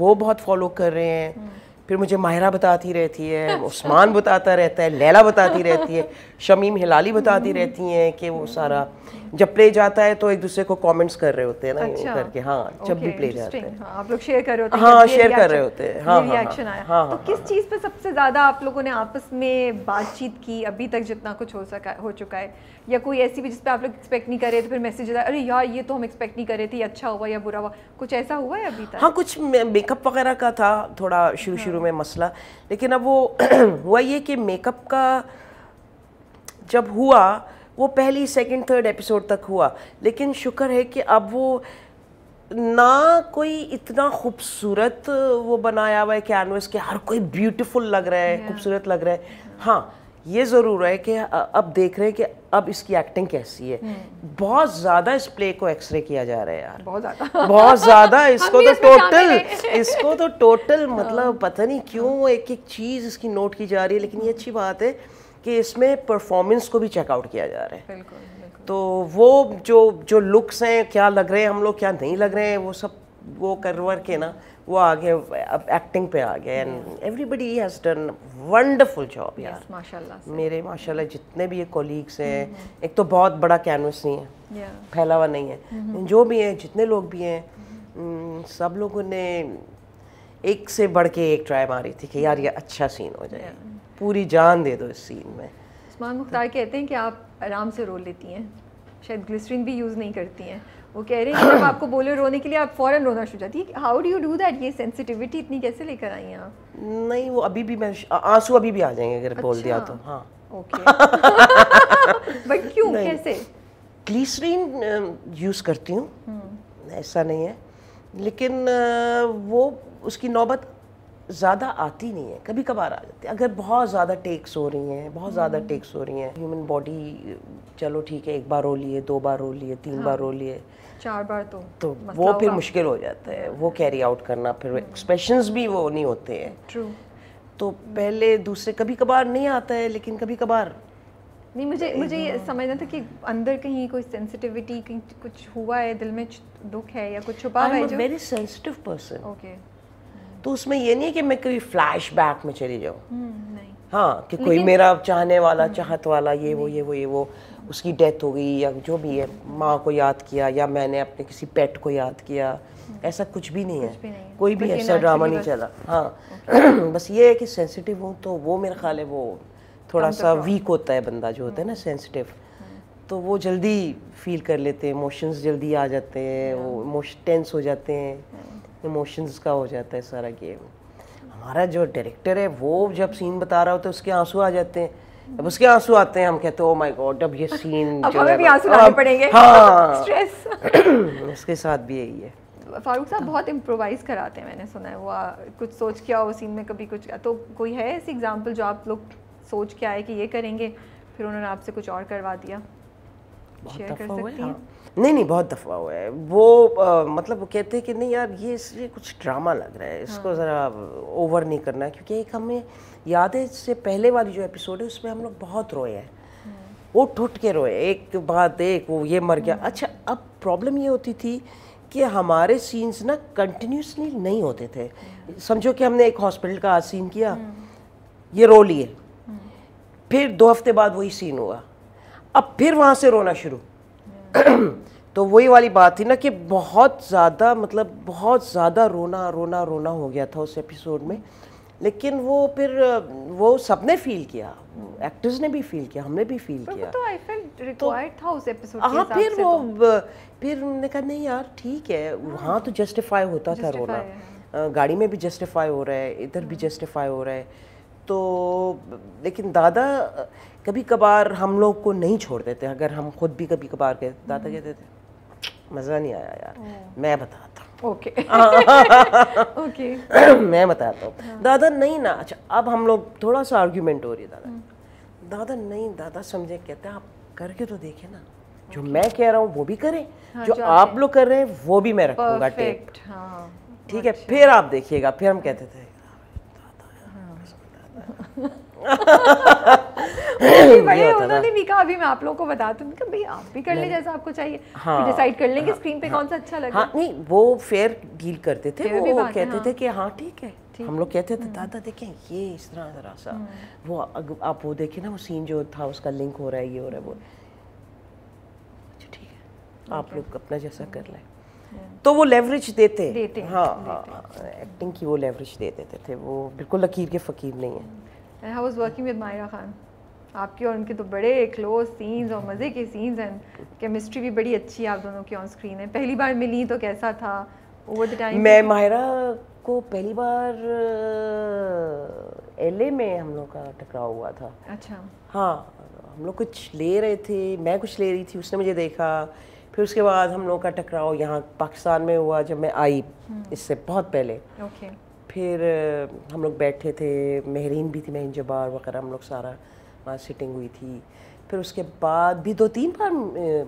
वो बहुत फॉलो कर रहे हैं फिर मुझे माहिरा बताती रहती है उस्मान बताता रहता है लैला बताती रहती है शमीम हिलाली बताती रहती हैं कि वो सारा जब प्ले जाता है तो एक दूसरे को कमेंट्स कर रहे होते हैं ना अच्छा, करके हाँ जब okay, भी प्ले जाते हैं हाँ, आप लोग शेयर कर रहे होते हैं हाँ शेयर कर रहे होते हैं हाँ, हाँ, हाँ।, हाँ, हाँ, तो किस हाँ। चीज़ पे सबसे ज़्यादा आप लोगों ने आपस में बातचीत की अभी तक जितना कुछ हो सका हो चुका है या कोई ऐसी भी जिस पे आप लोग एक्सपेक्ट नहीं कर रहे थे फिर मैसेज आया अरे यार ये तो हम एक्सपेक्ट नहीं कर रहे थे अच्छा हुआ या बुरा हुआ कुछ ऐसा हुआ है अभी तक हाँ कुछ मेकअप वगैरह का था थोड़ा शुरू हाँ। शुरू में मसला लेकिन अब वो हुआ ये कि मेकअप का जब हुआ वो पहली सेकंड थर्ड एपिसोड तक हुआ लेकिन शुक्र है कि अब वो ना कोई इतना खूबसूरत वो बनाया हुआ है कैनवस के हर कोई ब्यूटीफुल लग रहा है खूबसूरत लग रहा है हाँ ये ज़रूर है कि अब देख रहे हैं कि अब इसकी एक्टिंग कैसी है hmm. बहुत ज़्यादा इस प्ले को एक्सरे किया जा रहा है यार बहुत ज़्यादा बहुत ज़्यादा तो इसको तो टोटल इसको तो टोटल मतलब पता नहीं क्यों हाँ। एक एक चीज़ इसकी नोट की जा रही है लेकिन ये हाँ। अच्छी बात है कि इसमें परफॉर्मेंस को भी चेकआउट किया जा रहा है तो वो जो जो लुक्स हैं क्या लग रहे हैं हम लोग क्या नहीं लग रहे हैं वो सब वो करवर के ना वो आ गए अब एक्टिंग पे आ गए and everybody has done wonderful job यार माशाल्लाह मेरे माशाल्लाह जितने भी ये कोलीग्स हैं एक तो बहुत बड़ा कैनवस नहीं है फैला हुआ नहीं है नहीं। जो भी हैं जितने लोग भी हैं सब लोगों ने एक से बढ़ के एक ट्राई मारी थी कि यार ये अच्छा सीन हो जाए पूरी जान दे दो इस सीन में उस्मान मुख्तार कहते हैं कि आप आराम से रो लेती हैं शायद ग्लिसरीन भी यूज़ नहीं करती हैं वो कह रहे हैं जब आपको बोले रोने के लिए आप फ़ौरन रोना शुरू जाती है how do you do that ये सेंसिटिविटी इतनी कैसे लेकर आई हैं आप नहीं वो अभी भी मैं आंसू अभी भी आ जाएंगे अगर अच्छा, बोल दिया अच्छा। तो हाँ ओके बट क्यों कैसे ग्लिसरीन यूज़ करती हूँ हम्म। ऐसा नहीं है लेकिन वो उसकी नौबत ज़्यादा आती नहीं है कभी कभार आ जाती है अगर बहुत ज़्यादा टेक्स हो रही हैं बहुत ज़्यादा टेक्स हम्म। हो रही हैं ह्यूमन बॉडी चलो ठीक है एक बार रो लिए दो बार रो लिए तीन हाँ। बार रो लिए चार बार तो तो वो फिर मुश्किल हो जाता है वो कैरी आउट करना फिर एक्सप्रेशंस हम्म। भी वो नहीं होते हैं ट्रू तो पहले दूसरे कभी कभार नहीं आता है लेकिन कभी कभार नहीं मुझे तो मुझे ये हाँ। समझना था कि अंदर कहीं कोई सेंसिटिविटी कहीं कुछ हुआ है दिल में दुख है या कुछ छुपा हुआ है जो वेरी सेंसिटिव पर्सन ओके तो उसमें ये नहीं है कि मैं कभी फ्लैश बैक में चली जाऊँ हम्म, हाँ कि कोई मेरा चाहने वाला हम्म। चाहत वाला ये वो ये वो ये वो उसकी डेथ हो गई या जो भी है माँ को याद किया या मैंने अपने किसी पेट को याद किया हम्म। ऐसा कुछ भी नहीं है भी नहीं। कोई भी ऐसा ड्रामा नहीं चला हाँ बस ये है कि सेंसिटिव हूँ तो वो मेरा ख्याल है वो थोड़ा सा वीक होता है बंदा जो होता है ना सेंसिटिव तो वो जल्दी फील कर लेते हैं इमोशंस जल्दी आ जाते हैं हाँ। वो इमोश टेंस हो जाते हैं हाँ। इमोशंस का हो जाता है सारा गेम हमारा जो डायरेक्टर है वो जब सीन बता रहा हो तो उसके आंसू आ जाते हैं अब उसके आंसू आते हैं हम कहते हैं ओ माय गॉड अब ये सीन अब हमें भी आंसू लाने पड़ेंगे हाँ स्ट्रेस इसके साथ भी यही है फारूक साहब बहुत इम्प्रोवाइज़ कराते हैं मैंने सुना है वो कुछ सोच के आओ सीन में कभी कुछ तो कोई है ऐसी एग्जांपल जो आप लोग सोच के आए कि ये करेंगे फिर उन्होंने आपसे कुछ और करवा दिया बहुत दफ़ा हाँ नहीं नहीं बहुत दफ़ा हुआ है वो आ, मतलब वो कहते हैं कि नहीं यार ये इसलिए कुछ ड्रामा लग रहा है इसको हाँ। ज़रा ओवर नहीं करना है क्योंकि एक हमें याद है इससे पहले वाली जो एपिसोड है उसमें हम लोग बहुत रोए हैं हाँ। वो टूट के रोए एक बात एक वो ये मर गया हाँ। अच्छा अब प्रॉब्लम ये होती थी कि हमारे सीन्स ना कंटिन्यूसली नहीं होते थे हाँ। समझो कि हमने एक हॉस्पिटल का सीन किया ये रो लिए फिर दो हफ्ते बाद वही सीन हुआ अब फिर वहाँ से रोना शुरू तो वही वाली बात थी ना कि बहुत ज़्यादा मतलब बहुत ज़्यादा रोना रोना रोना हो गया था उस एपिसोड में लेकिन वो फिर वो सबने फील किया एक्टर्स ने भी फील किया हमने भी फील किया तो आई फेल्ट रिक्वायर्ड था उस एपिसोड हाँ फिर वो तो। फिर हमने कहा नहीं यार ठीक है हाँ। वहाँ तो जस्टिफाई होता था रोना गाड़ी में भी जस्टिफाई हो रहा है इधर भी जस्टिफाई हाँ। हो रहा है तो लेकिन दादा कभी कभार हम लोग को नहीं छोड़ देते अगर हम खुद भी कभी कभार कहते दादा हम्म। कहते थे मज़ा नहीं आया यार मैं बताता हूँ ओके ओके मैं बताता हूँ हाँ। दादा नहीं ना अच्छा अब हम लोग थोड़ा सा आर्ग्यूमेंट हो रही है दादा हम्म। दादा नहीं दादा समझे कहते आप करके तो देखे ना जो मैं कह रहा हूँ वो भी करें हाँ, जो, जो आप लोग कर रहे हैं वो भी मैं रखूँगा टेप हाँ, ठीक है अच्छा। फिर आप देखिएगा फिर हम कहते थे उन्होंने भी कहा अभी मैं आप लोगों को आप भी कर ले जैसा आपको चाहिए हाँ, डिसाइड कर लेंगे हाँ, स्क्रीन पे हाँ, कौन सा अच्छा लगा हाँ, नहीं वो फेयर डील करते थे वो, कहते हाँ, थे कि हाँ ठीक है हम लोग कहते थे हम्म। दादा देखें ये इस तरह जरा सा हम्म। वो आप वो ना वो सीन जो था उसका लिंक हो रहा है ये हो रहा है वो अच्छा, ठीक है आप लोग अपना जैसा कर हम्म। लें तो वो लेवरेज हाँ, देते हाँ एक्टिंग हाँ, की वो लेवरेज दे देते थे वो बिल्कुल लकीर के फ़कीर नहीं है and I was working with Maira Khan आपके और उनके तो बड़े क्लोज सीन्स और मज़े के सीन्स हैं केमिस्ट्री भी बड़ी अच्छी आप दोनों की ऑन स्क्रीन है पहली बार मिली तो कैसा था ओवर द टाइम मैं मायरा को पहली बार एलए में हम लोग का टकराव हुआ था अच्छा हाँ हम लोग कुछ ले रहे थे मैं कुछ ले रही थी उसने मुझे देखा फिर उसके बाद हम लोग का टकराव यहाँ पाकिस्तान में हुआ जब मैं आई हम्म। इससे बहुत पहले okay. फिर हम लोग बैठे थे महरीन भी थी महन जबार वगैरह हम लोग सारा वहाँ सिटिंग हुई थी फिर उसके बाद भी दो तीन बार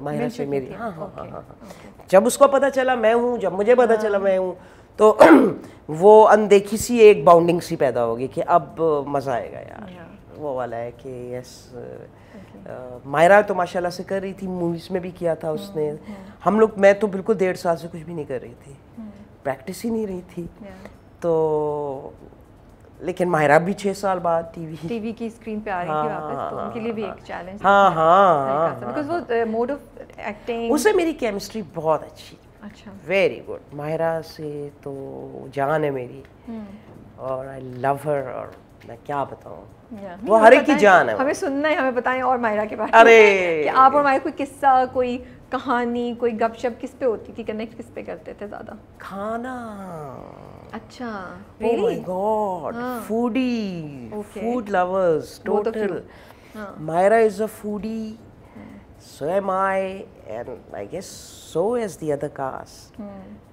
माहिरा से मेरी हाँ हाँ हाँ हाँ, हाँ। जब उसको पता चला मैं हूँ जब मुझे पता चला हाँ। मैं हूँ तो वो अनदेखी सी एक बाउंडिंग सी पैदा होगी कि अब मज़ा आएगा यार वो वाला है कि यस मायरा तो माशाल्लाह से कर रही थी मूवीज़ में भी किया था hmm, उसने hmm। हम लोग मैं तो बिल्कुल डेढ़ साल से कुछ भी नहीं कर रही थी प्रैक्टिस hmm। ही नहीं रही थी तो लेकिन माहिरा भी छः साल बाद टीवी टीवी की स्क्रीन पे आ रही हाँ, थी वापस तो उनके लिए भी एक चैलेंज हाँ हाँ बिकॉज हाँ, हाँ, हाँ। वो मोड ऑफ एक्टिंग उससे मेरी केमिस्ट्री बहुत अच्छी अच्छा वेरी गुड माहिरा से तो जान है मेरी हम्म। और आई लव हर और मैं क्या बताऊँ वो हर एक की जान है हमें सुनना है हमें बताएं और मायरा के बारे अरे कि आप और मायरा कोई किस्सा कोई कहानी कोई गपशप किस पे होती थी कनेक्ट किस पे करते थे ज़्यादा खाना अच्छा really? oh my god हाँ. foodie okay. food lovers total हाँ। Myra is a foodie so am I and I guess so is the other cast hmm.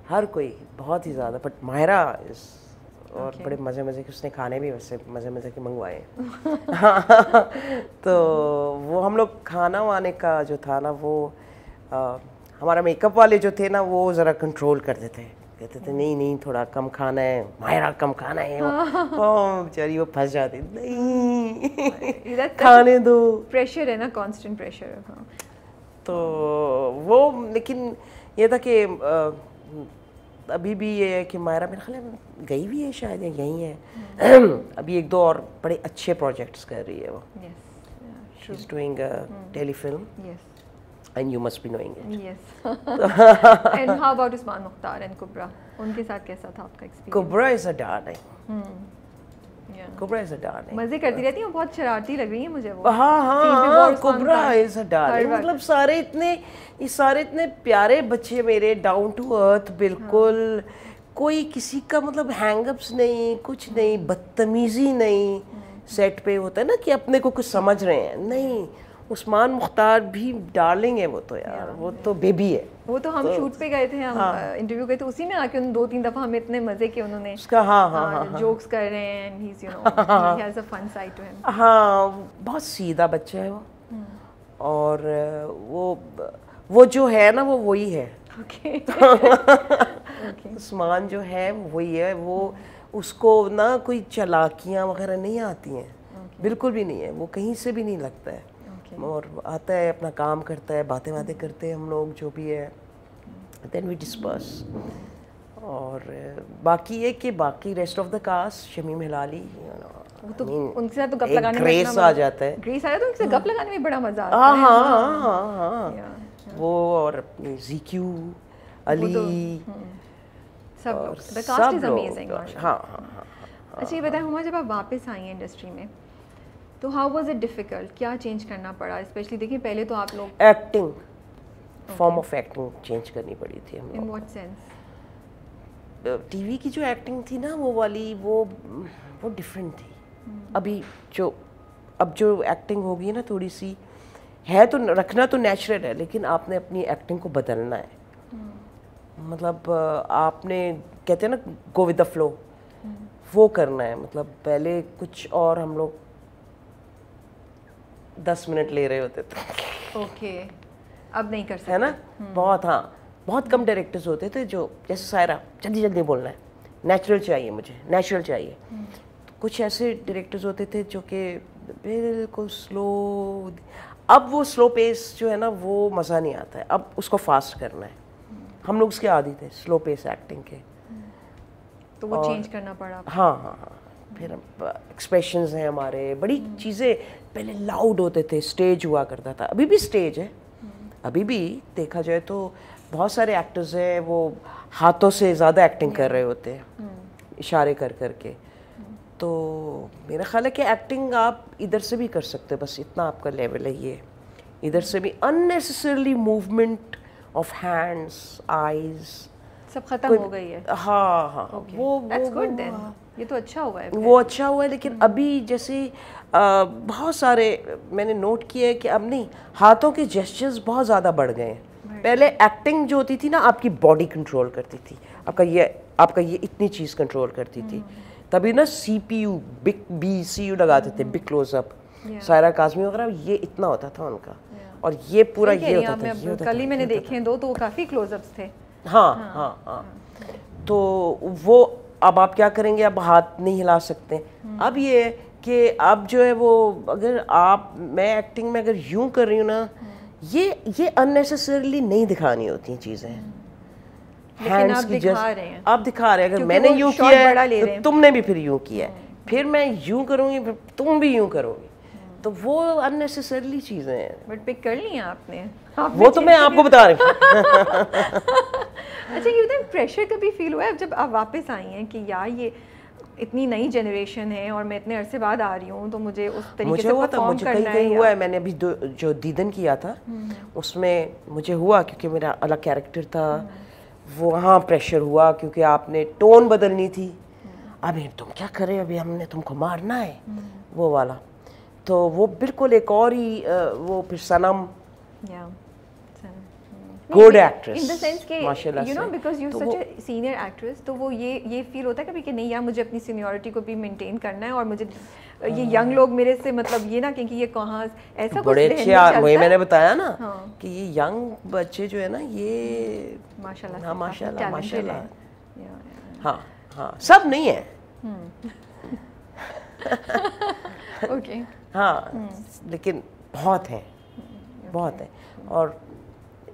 हर कोई बहुत ही ज़्यादा बट मायरा इज और okay. बड़े मज़े मज़े के उसने खाने भी वैसे मज़े मज़े के मंगवाए तो वो हम लोग खाना वाने का जो था ना वो आ, हमारा मेकअप वाले जो थे ना वो ज़रा कंट्रोल करते थे कहते थे नहीं नहीं थोड़ा कम खाना है मायरा कम खाना है वो बेचारी वो फंस जाती नहीं खाने दो प्रेशर है ना कांस्टेंट प्रेशर हाँ। तो वो लेकिन ये था कि अभी भी ये है कि मायरा मेरे ख्याल गई भी है शायद यहीं है हम्म। अभी एक दो और बड़े अच्छे प्रोजेक्ट्स कर रही है वो yes, yeah, doing telefilm and you must be knowing it. Yes. and how about Usman Mukhtar and Kubra? उनके साथ कैसा था आपका experience? Kubra is a darling. Hmm. मजे करती रहती बहुत शरारती लग रही है मुझे वो कुबरा हाँ, हाँ, हाँ, मतलब सारे इतने ये सारे इतने प्यारे बच्चे मेरे डाउन टू अर्थ बिल्कुल कोई किसी का मतलब हैंगअप्स नहीं कुछ नहीं बदतमीजी नहीं सेट hmm। पे होता है ना कि अपने को कुछ समझ रहे हैं नहीं उस्मान मुख्तार भी डार्लिंग है वो तो यार वो तो बेबी है वो तो हम तो, शूट पे गए थे हम हाँ, इंटरव्यू गए थे उसी में आके उन दो तीन दफा हमें इतने मजे के उन्होंने उसका हाँ हाँ, हाँ, हाँ जोक्स हाँ। कर रहे हैं he you know has a fun side to him हाँ बहुत सीधा बच्चा है वो हम्म। और वो वो जो है ना वो वही है ओके उस्मान जो है वही है वो उसको ना कोई चलाकियाँ वगैरह नहीं आती हैं बिल्कुल भी नहीं है वो कहीं से भी नहीं लगता है और आता है अपना काम करता है बातें बातें करते हैं हम लोग जो भी है देन वी डिस्पर्स और बाकी ये कि बाकी rest of the cast Shamim Hilali तो उनके साथ तो गप लगाने ग्रेस आ जाता है ग्रेस हाँ। गप लगाने में बड़ा मजा आता हाँ, है हाँ, वो और जीक्यू तो, हम्म। अली सब द कास्ट इज अमेजिंग हां हां अच्छा ये बताएं हुमा जब आप वापस आई हैं इंडस्ट्री में तो हाउ वॉज इट डिफिकल्ट क्या चेंज करना पड़ा स्पेशली देखिए पहले तो आप लोग acting form of acting change करनी पड़ी थी हमें इन व्हाट सेंस टीवी की जो एक्टिंग थी ना वो वाली वो वो डिफरेंट थी hmm. अभी जो अब जो एक्टिंग होगी ना थोड़ी सी है तो रखना तो नेचुरल है लेकिन आपने अपनी एक्टिंग को बदलना है hmm. मतलब आपने कहते हैं ना गो विद द फ्लो वो करना है मतलब पहले कुछ और हम लोग दस मिनट ले रहे होते थे ओके अब नहीं कर सकते है ना हम्म। बहुत हाँ बहुत कम डायरेक्टर्स होते थे जो जैसे सायरा जल्दी जल्दी बोलना है नेचुरल चाहिए मुझे नेचुरल चाहिए हम्म। कुछ ऐसे डायरेक्टर्स होते थे जो कि बिल्कुल स्लो अब वो स्लो पेस जो है ना वो मज़ा नहीं आता है अब उसको फास्ट करना है हम्म। हम लोग उसके आदि थे स्लो पेस एक्टिंग के तो वो चेंज करना पड़ा हाँ हाँ हाँ फिर एक्सप्रेशंस हैं हमारे बड़ी हम्म। चीज़ें पहले लाउड होते थे स्टेज हुआ करता था अभी भी स्टेज है हम्म। अभी भी देखा जाए तो बहुत सारे एक्टर्स हैं वो हाथों से ज़्यादा एक्टिंग कर रहे होते हैं हम्म। इशारे कर कर के तो मेरा ख्याल है कि एक्टिंग आप इधर से भी कर सकते हैं बस इतना आपका लेवल है ये इधर से भी unnecessarily movement of hands eyes सब खत्म हो गई है हाँ हाँ okay. वो, वो, That's वो, good, then. हाँ। ये तो अच्छा हुआ है वो अच्छा हुआ है लेकिन अभी जैसे बहुत सारे मैंने नोट किया है कि अब नहीं हाथों के जेस्चर्स बहुत ज़्यादा बढ़ गए हैं पहले एक्टिंग जो होती थी ना आपकी बॉडी कंट्रोल करती थी आपका ये आपका ये इतनी चीज़ कंट्रोल करती थी hmm. तभी ना C P U big B C U लगाते थे big hmm. Closeup Saira Kazmi वगैरह ये इतना होता था उनका और ये पूरा ये होता था, कल ही मैंने देखे दो तो वो काफ़ी क्लोजअप थे हाँ, हाँ हाँ हाँ तो वो अब आप क्या करेंगे अब हाथ नहीं हिला सकते हम्म। अब ये कि अब जो है वो अगर आप मैं एक्टिंग में अगर यूं कर रही हूँ ना हम्म। ये ये अननेसेसरली नहीं दिखानी होती है चीज़ें हैंड्स हम्म। की जस्ट आप दिखा रहे हैं अगर मैंने यूं किया है तो तुमने भी फिर यूं किया है फिर मैं यूं करूँगी फिर तुम भी यूं करोगी तो वो अननेसेसरली चीज़ें हैं बट पिक कर ली आपने वो तो मैं आपको बता तो रही हूँ अच्छा ये बताएं प्रेशर कभी फील हुआ है जब आप वापस आई हैं कि यार ये इतनी नई जनरेशन है और मैं इतने अरसे बाद आ रही हूँ तो मुझे उस तरीके मुझे से हुआ था मुझे कहीं कहीं हुआ है मैंने अभी जो दीदन किया था हम्म। उसमें मुझे हुआ क्योंकि मेरा अलग कैरेक्टर था हम्म। वहाँ प्रेशर हुआ क्योंकि आपने टोन बदलनी थी हम्म। अभी तुम क्या करे अभी हमने तुमको मारना है वो वाला तो वो बिल्कुल एक और ही वो फिर Sanam good actress in the sense के you know because you such a senior actress तो वो ये ये फील होता है कभी कि नहीं यार मुझे अपनी सीनियरिटी को भी मेंटेन करना है और मुझे ये यंग हाँ। लोग मेरे से मतलब ये ना क्योंकि ये कहां ऐसा बड़े अच्छे वही मैंने बताया ना हाँ. कि ये यंग बच्चे जो है ना ये hmm। माशाल्लाह हाँ माशाल्लाह माशाल्लाह हाँ हाँ सब नहीं है ओके hmm. हाँ hmm. लेकिन बहुत है बहुत है और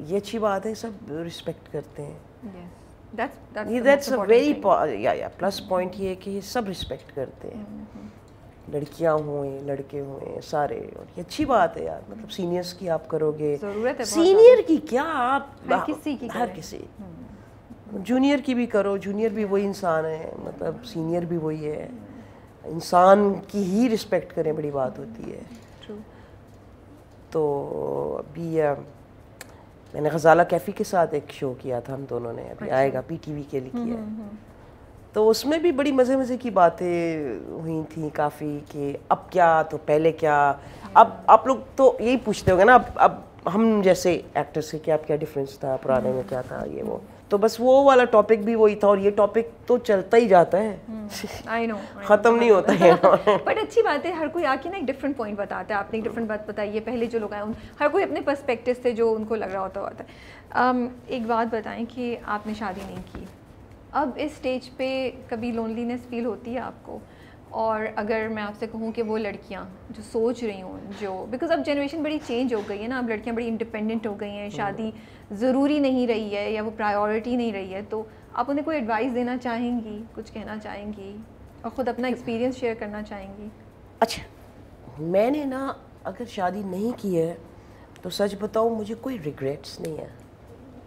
ये अच्छी बात है सब रिस्पेक्ट करते हैं दैट्स अ वेरी या या प्लस पॉइंट ये है कि सब रिस्पेक्ट करते हैं mm-hmm. लड़कियां हों लड़के हों सारे और ये अच्छी बात है यार मतलब सीनियर्स mm-hmm. की आप करोगे सीनियर की क्या आप हर किसी की हर किसी जूनियर mm-hmm. की भी करो जूनियर भी वही इंसान है मतलब सीनियर भी वही है इंसान की ही रिस्पेक्ट करें बड़ी बात होती है तो अभी um, मैंने गजाला कैफ़ी के साथ एक शो किया था हम दोनों ने अभी अच्छा। आएगा वी के लिए किया है हम्म, हम्म, हम्म। तो उसमें भी बड़ी मज़े मज़े की बातें हुई थी काफ़ी कि अब क्या तो पहले क्या अब आप लोग तो यही पूछते होंगे ना अब अब हम जैसे एक्टर्स से क्या आप क्या डिफरेंस था पुराने में क्या था ये वो तो बस वो वाला टॉपिक भी वही था और ये टॉपिक तो चलता ही जाता है आई नो ख़त्म नहीं होता है बट अच्छी बात है हर कोई आके ना एक डिफरेंट पॉइंट बताता है आपने एक डिफरेंट बात बताई है पहले जो लोग आए हर कोई अपने पर्सपेक्टिव से जो उनको लग रहा होता होता है um, एक बात बताएं कि आपने शादी नहीं की अब इस स्टेज पे कभी लोनलीनेस फील होती है आपको और अगर मैं आपसे कहूँ कि वो लड़कियाँ जो सोच रही हूँ जो बिकॉज अब जनरेशन बड़ी चेंज हो गई है ना अब लड़कियाँ बड़ी इंडिपेंडेंट हो गई हैं शादी हम्म। ज़रूरी नहीं रही है या वो प्रायोरिटी नहीं रही है तो आप उन्हें कोई एडवाइस देना चाहेंगी कुछ कहना चाहेंगी और ख़ुद अपना एक्सपीरियंस शेयर करना चाहेंगी अच्छा मैंने ना अगर शादी नहीं की है तो सच बताओ मुझे कोई रिग्रेट्स नहीं है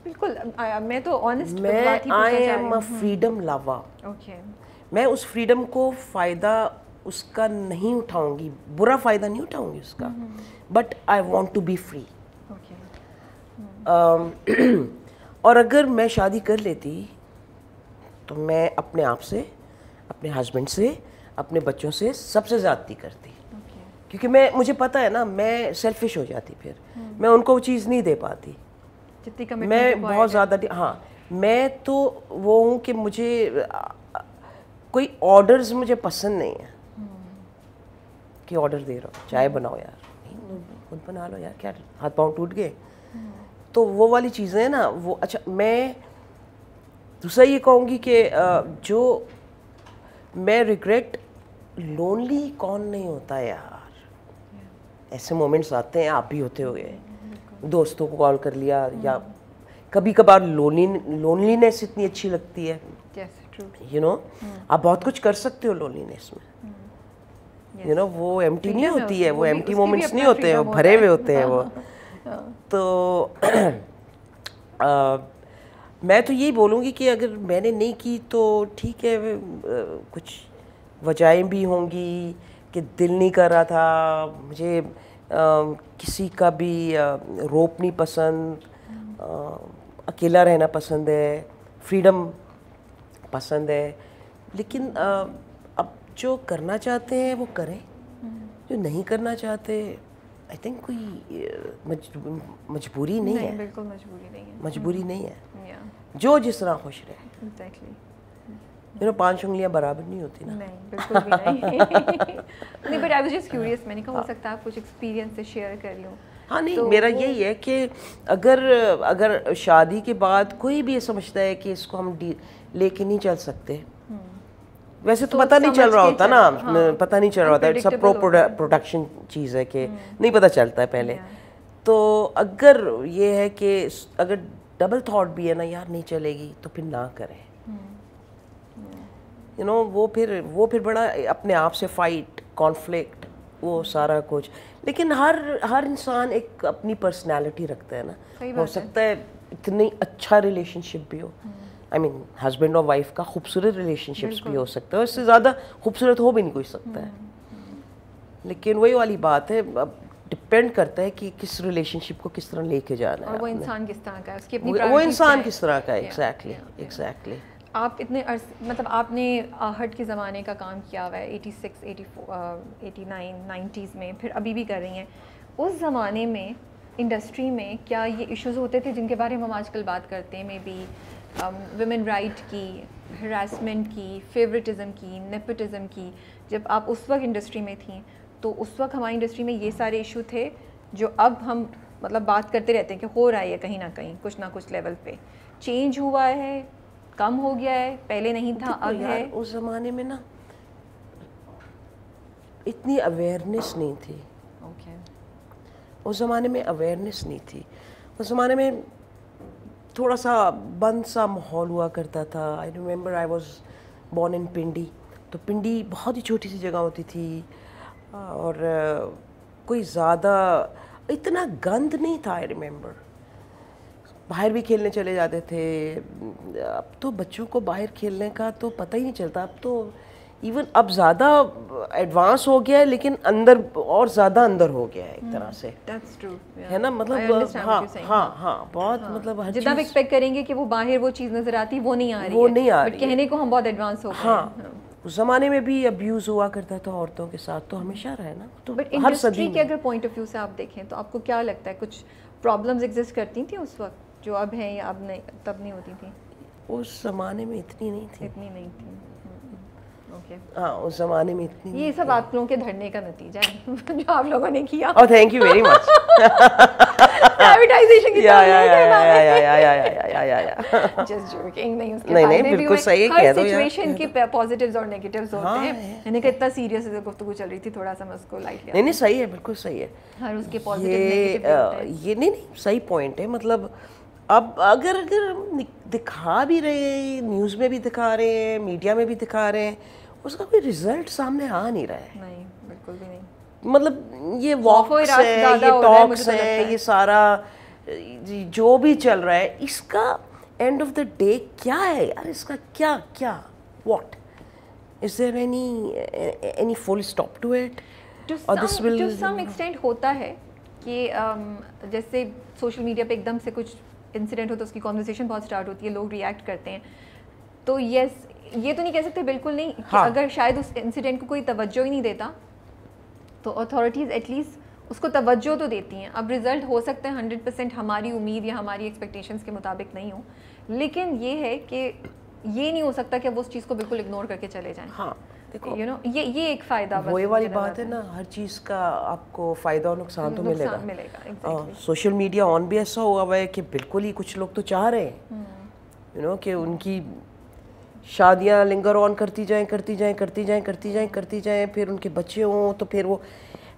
बिल्कुल मैं तो ऑनेस्ट मैं I am freedom lover okay मैं उस फ्रीडम को फ़ायदा उसका नहीं उठाऊंगी बुरा फ़ायदा नहीं उठाऊंगी उसका but I want to be free और अगर मैं शादी कर लेती तो मैं अपने आप से अपने हस्बैंड से अपने बच्चों से सबसे ज़्यादा करती okay. क्योंकि मैं मुझे पता है ना मैं सेल्फिश हो जाती फिर hmm. मैं उनको वो चीज़ नहीं दे पाती मैं बहुत ज़्यादा हाँ मैं तो वो हूँ कि मुझे कोई ऑर्डर्स मुझे पसंद नहीं है कि ऑर्डर दे रहा हूँ चाय हम्म। बनाओ यार खुद बना लो यार क्या हाथ पाँव टूट गए तो वो वाली चीज़ें हैं ना वो अच्छा मैं दूसरा ये कहूँगी कि जो मैं रिग्रेट लोनली कौन नहीं होता यार ऐसे मोमेंट्स आते हैं आप भी होते हो हम्म, दोस्तों को कॉल कर लिया या कभी कभार लोनली लोनलीनेस इतनी अच्छी लगती है यू नो हम्म। आप बहुत कुछ कर सकते हो लोनलीनेस में यू नो वो एम नहीं होती है वो एम मोमेंट्स नहीं होते हैं भरे हुए होते हैं वो हाँ। तो मैं तो यही बोलूँगी कि अगर मैंने नहीं की तो ठीक है कुछ वजहें भी होंगी कि दिल नहीं कर रहा था मुझे किसी का भी रोप नहीं पसंद हम्म। अकेला रहना पसंद है फ्रीडम पसंद है लेकिन आ, अब जो करना चाहते हैं वो करें जो नहीं करना चाहते आई थिंक कोई मजबूरी नहीं, है बिल्कुल मजबूरी नहीं है मजबूरी हम्म। नहीं है जो जिस तरह खुश रहे exactly. यू पांच उंगलियां बराबर नहीं होती ना नहीं बिल्कुल भी नहीं but I was just curious मैंने कहा हो हाँ। सकता है आप कुछ एक्सपीरियंस से शेयर कर लूँ हाँ नहीं तो मेरा यही है कि अगर अगर शादी के बाद कोई भी ये समझता है कि इसको हम लेके नहीं चल सकते हम्म। वैसे तो, तो हाँ। पता नहीं चल रहा होता ना पता नहीं चल रहा होता इट्स अ प्रो प्रोडक्शन चीज़ है कि हम्म। नहीं पता चलता है पहले तो अगर ये है कि अगर डबल थॉट भी है ना यार नहीं चलेगी तो फिर ना करें यू हम्म। नो वो फिर वो फिर बड़ा अपने आप से फाइट कॉन्फ्लिक्ट वो सारा कुछ लेकिन हर हर इंसान एक अपनी पर्सनैलिटी रखता है ना हो सकता है इतनी अच्छा रिलेशनशिप भी हो आई मीन हस्बैंड और वाइफ का खूबसूरत रिलेशनशिप्स भी हो सकता है और इससे ज़्यादा खूबसूरत हो भी नहीं कोई सकता है लेकिन वही वाली बात है अब डिपेंड करता है कि किस रिलेशनशिप को किस तरह लेके जाना है वो इंसान किस तरह का है उसकी अपनी वो इंसान किस तरह का है एग्जैक्टली एग्जैक्टली आप इतने अर्स मतलब आपने आहट के ज़माने का काम किया हुआ है eighty six eighty four eighty nine nineties में फिर अभी भी कर रही हैं उस ज़माने में इंडस्ट्री में क्या ये इश्यूज़ होते थे जिनके बारे में हम आजकल बात करते हैं मे बी वमेन राइट की हरासमेंट की फेवरेटिज़म की नेपोटिज़म की जब आप उस वक्त इंडस्ट्री में थी तो उस वक्त हमारी इंडस्ट्री में ये सारे इशू थे जो अब हम मतलब बात करते रहते हैं कि हो रहा है कहीं ना कहीं कुछ ना कुछ लेवल पे चेंज हुआ है कम हो गया है पहले नहीं था अब है उस ज़माने में ना इतनी अवेयरनेस नहीं थी ओके okay. उस ज़माने में अवेयरनेस नहीं थी उस ज़माने में थोड़ा सा बंद सा माहौल हुआ करता था I remember I was born in Pindi तो पिंडी बहुत ही छोटी सी जगह होती थी और कोई ज़्यादा इतना गंद नहीं था आई रिमेंबर बाहर भी खेलने चले जाते थे अब तो बच्चों को बाहर खेलने का तो पता ही नहीं चलता अब तो इवन अब ज़्यादा एडवांस हो गया है लेकिन अंदर और ज़्यादा अंदर हो गया है एक तरह से hmm, That's true, yeah. है ना मतलब हाँ, हाँ हाँ हाँ हा, बहुत हा, मतलब हर जितना एक्सपेक्ट करेंगे कि वो बाहर वो चीज़ नज़र आती वो नहीं आ रही वो है, नहीं आ रही कहने को हम बहुत एडवांस हो हाँ।, हाँ, उस ज़माने में भी अब्यूज़ हुआ करता था औरतों के साथ तो हमेशा रहे ना तो बट सदी के अगर पॉइंट ऑफ व्यू से आप देखें तो आपको क्या लगता है कुछ प्रॉब्लम्स एग्जिस्ट करती थी उस वक्त जो अब हैं या अब नहीं तब नहीं होती थी उस ज़माने में इतनी नहीं थी इतनी नहीं थी हम्म, हाँ उस जमाने में इतनी ये सब आप लोगों के धरने का नतीजा है जो आप लोगों ने किया और thank you very much privatisation की या या या या या या या या या या जस्ट जोकिंग नहीं उसके नहीं नहीं बिल्कुल सही कह रहे हो हर सिचुएशन के पॉजिटिव्स और नेगेटिव्स होते हाँ, हैं मैंने कहा इतना सीरियस है गुफ्तगू चल रही थी थोड़ा सा मैं उसको लाइट किया नहीं नहीं सही है बिल्कुल सही है हर उसके पॉजिटिव नेगेटिव ये नहीं नहीं सही पॉइंट है मतलब अब अगर अगर दिखा भी रहे हैं न्यूज़ में भी दिखा रहे हैं मीडिया में भी दिखा रहे हैं उसका कोई रिजल्ट सामने आ नहीं रहा है नहीं बिल्कुल भी नहीं मतलब ये वॉक्स है ये टॉक्स तो है, है ये सारा जो भी चल रहा है इसका एंड ऑफ द डे क्या है यार इसका क्या क्या what is there any any full stop to it और this will to some extent होता है कि um, जैसे सोशल मीडिया पे एकदम से कुछ इंसिडेंट हो तो उसकी कॉन्वर्जेशन बहुत स्टार्ट होती है लोग रिएक्ट करते हैं तो येस ये तो नहीं कह सकते बिल्कुल नहीं हाँ. अगर शायद उस इंसिडेंट को कोई तवज्जो ही नहीं देता तो अथॉरिटीज़ एटलीस्ट उसको तवज्जो तो देती हैं अब रिज़ल्ट हो सकता है हंड्रेड परसेंट हमारी उम्मीद या हमारी एक्सपेक्टेशंस के मुताबिक नहीं हो लेकिन ये है कि ये नहीं हो सकता कि वो उस चीज़ को बिल्कुल इग्नोर करके चले जाएँ हाँ देखो यू नो ये ये एक फ़ायदा वही वाली बात है ना हर चीज़ का आपको फ़ायदा और नुकसान तो मिलेगा मिलेगा सोशल मीडिया ऑन भी ऐसा हुआ हुआ है कि बिल्कुल ही कुछ लोग तो चाह रहे हैं यू हम्म। नो कि उनकी शादियाँ लिंगर ऑन करती जाएं करती जाएं करती जाएं करती जाएं करती जाएं फिर उनके बच्चे हों तो फिर वो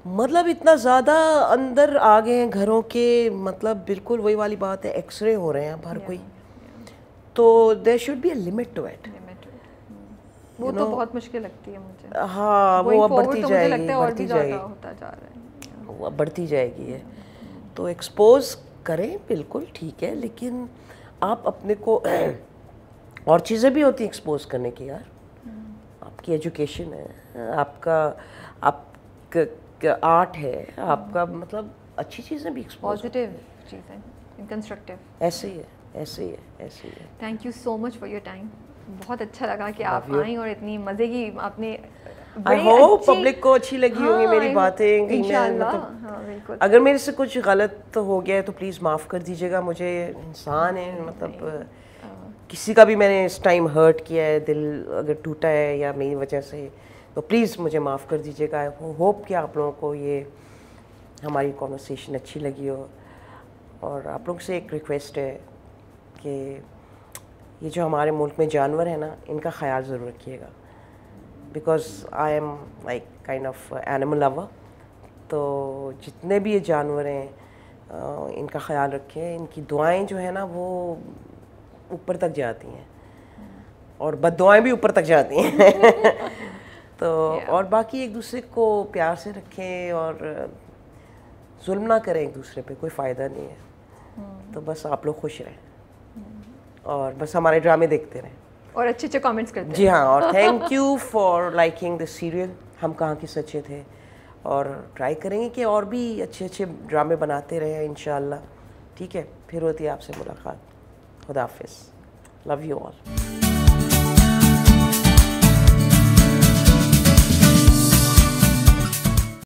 मतलब इतना ज़्यादा अंदर आ गए हैं घरों के मतलब बिल्कुल वही वाली बात है एक्सरे हो रहे हैं अब हर कोई तो there should be a limit to it वो तो know, तो बहुत मुश्किल लगती है मुझे हाँ वो अब बढ़ती तो जाएगी बढ़ती जाएगी होता जा रहा है वो अब बढ़ती जाएगी है तो एक्सपोज करें बिल्कुल ठीक है लेकिन आप अपने को और चीज़ें भी होती एक्सपोज करने की यार हम्म। आपकी एजुकेशन है आपका आप आर्ट है आपका हम्म। मतलब अच्छी चीज़ें भी पॉजिटिव चीज़ें कंस्ट्रक्टिव ऐसे ही है ऐसे ही है ऐसे ही है thank you so much for your time बहुत अच्छा लगा कि आप आई और इतनी मज़े की आपने आई होप पब्लिक को अच्छी लगी हाँ, मेरी बातें मतलब हाँ, अगर मेरे से कुछ गलत हो गया है तो प्लीज़ माफ़ कर दीजिएगा मुझे इंसान है मतलब हाँ। किसी का भी मैंने इस टाइम हर्ट किया है दिल अगर टूटा है या मेरी वजह से तो प्लीज़ मुझे माफ़ कर दीजिएगा होप कि आप लोगों को ये हमारी कॉन्वर्सेशन अच्छी लगी हो और आप लोग से एक रिक्वेस्ट है कि ये जो हमारे मुल्क में जानवर है ना इनका ख्याल ज़रूर रखिएगा because I am like kind of animal lover तो जितने भी ये जानवर हैं इनका ख्याल रखें इनकी दुआएं जो है ना वो ऊपर तक जाती हैं और बद दुआएँ भी ऊपर तक जाती हैं तो yeah. और बाकी एक दूसरे को प्यार से रखें और जुल्म ना करें एक दूसरे पे कोई फ़ायदा नहीं है hmm. तो बस आप लोग खुश रहें और बस हमारे ड्रामे देखते रहें और अच्छे अच्छे कॉमेंट्स करते जी हाँ और thank you for liking this serial हम कहाँ के सच्चे थे और ट्राई करेंगे कि और भी अच्छे अच्छे ड्रामे बनाते रहें इन ठीक है फिर होती है आपसे मुलाकात खुदाफिज लव यू ऑल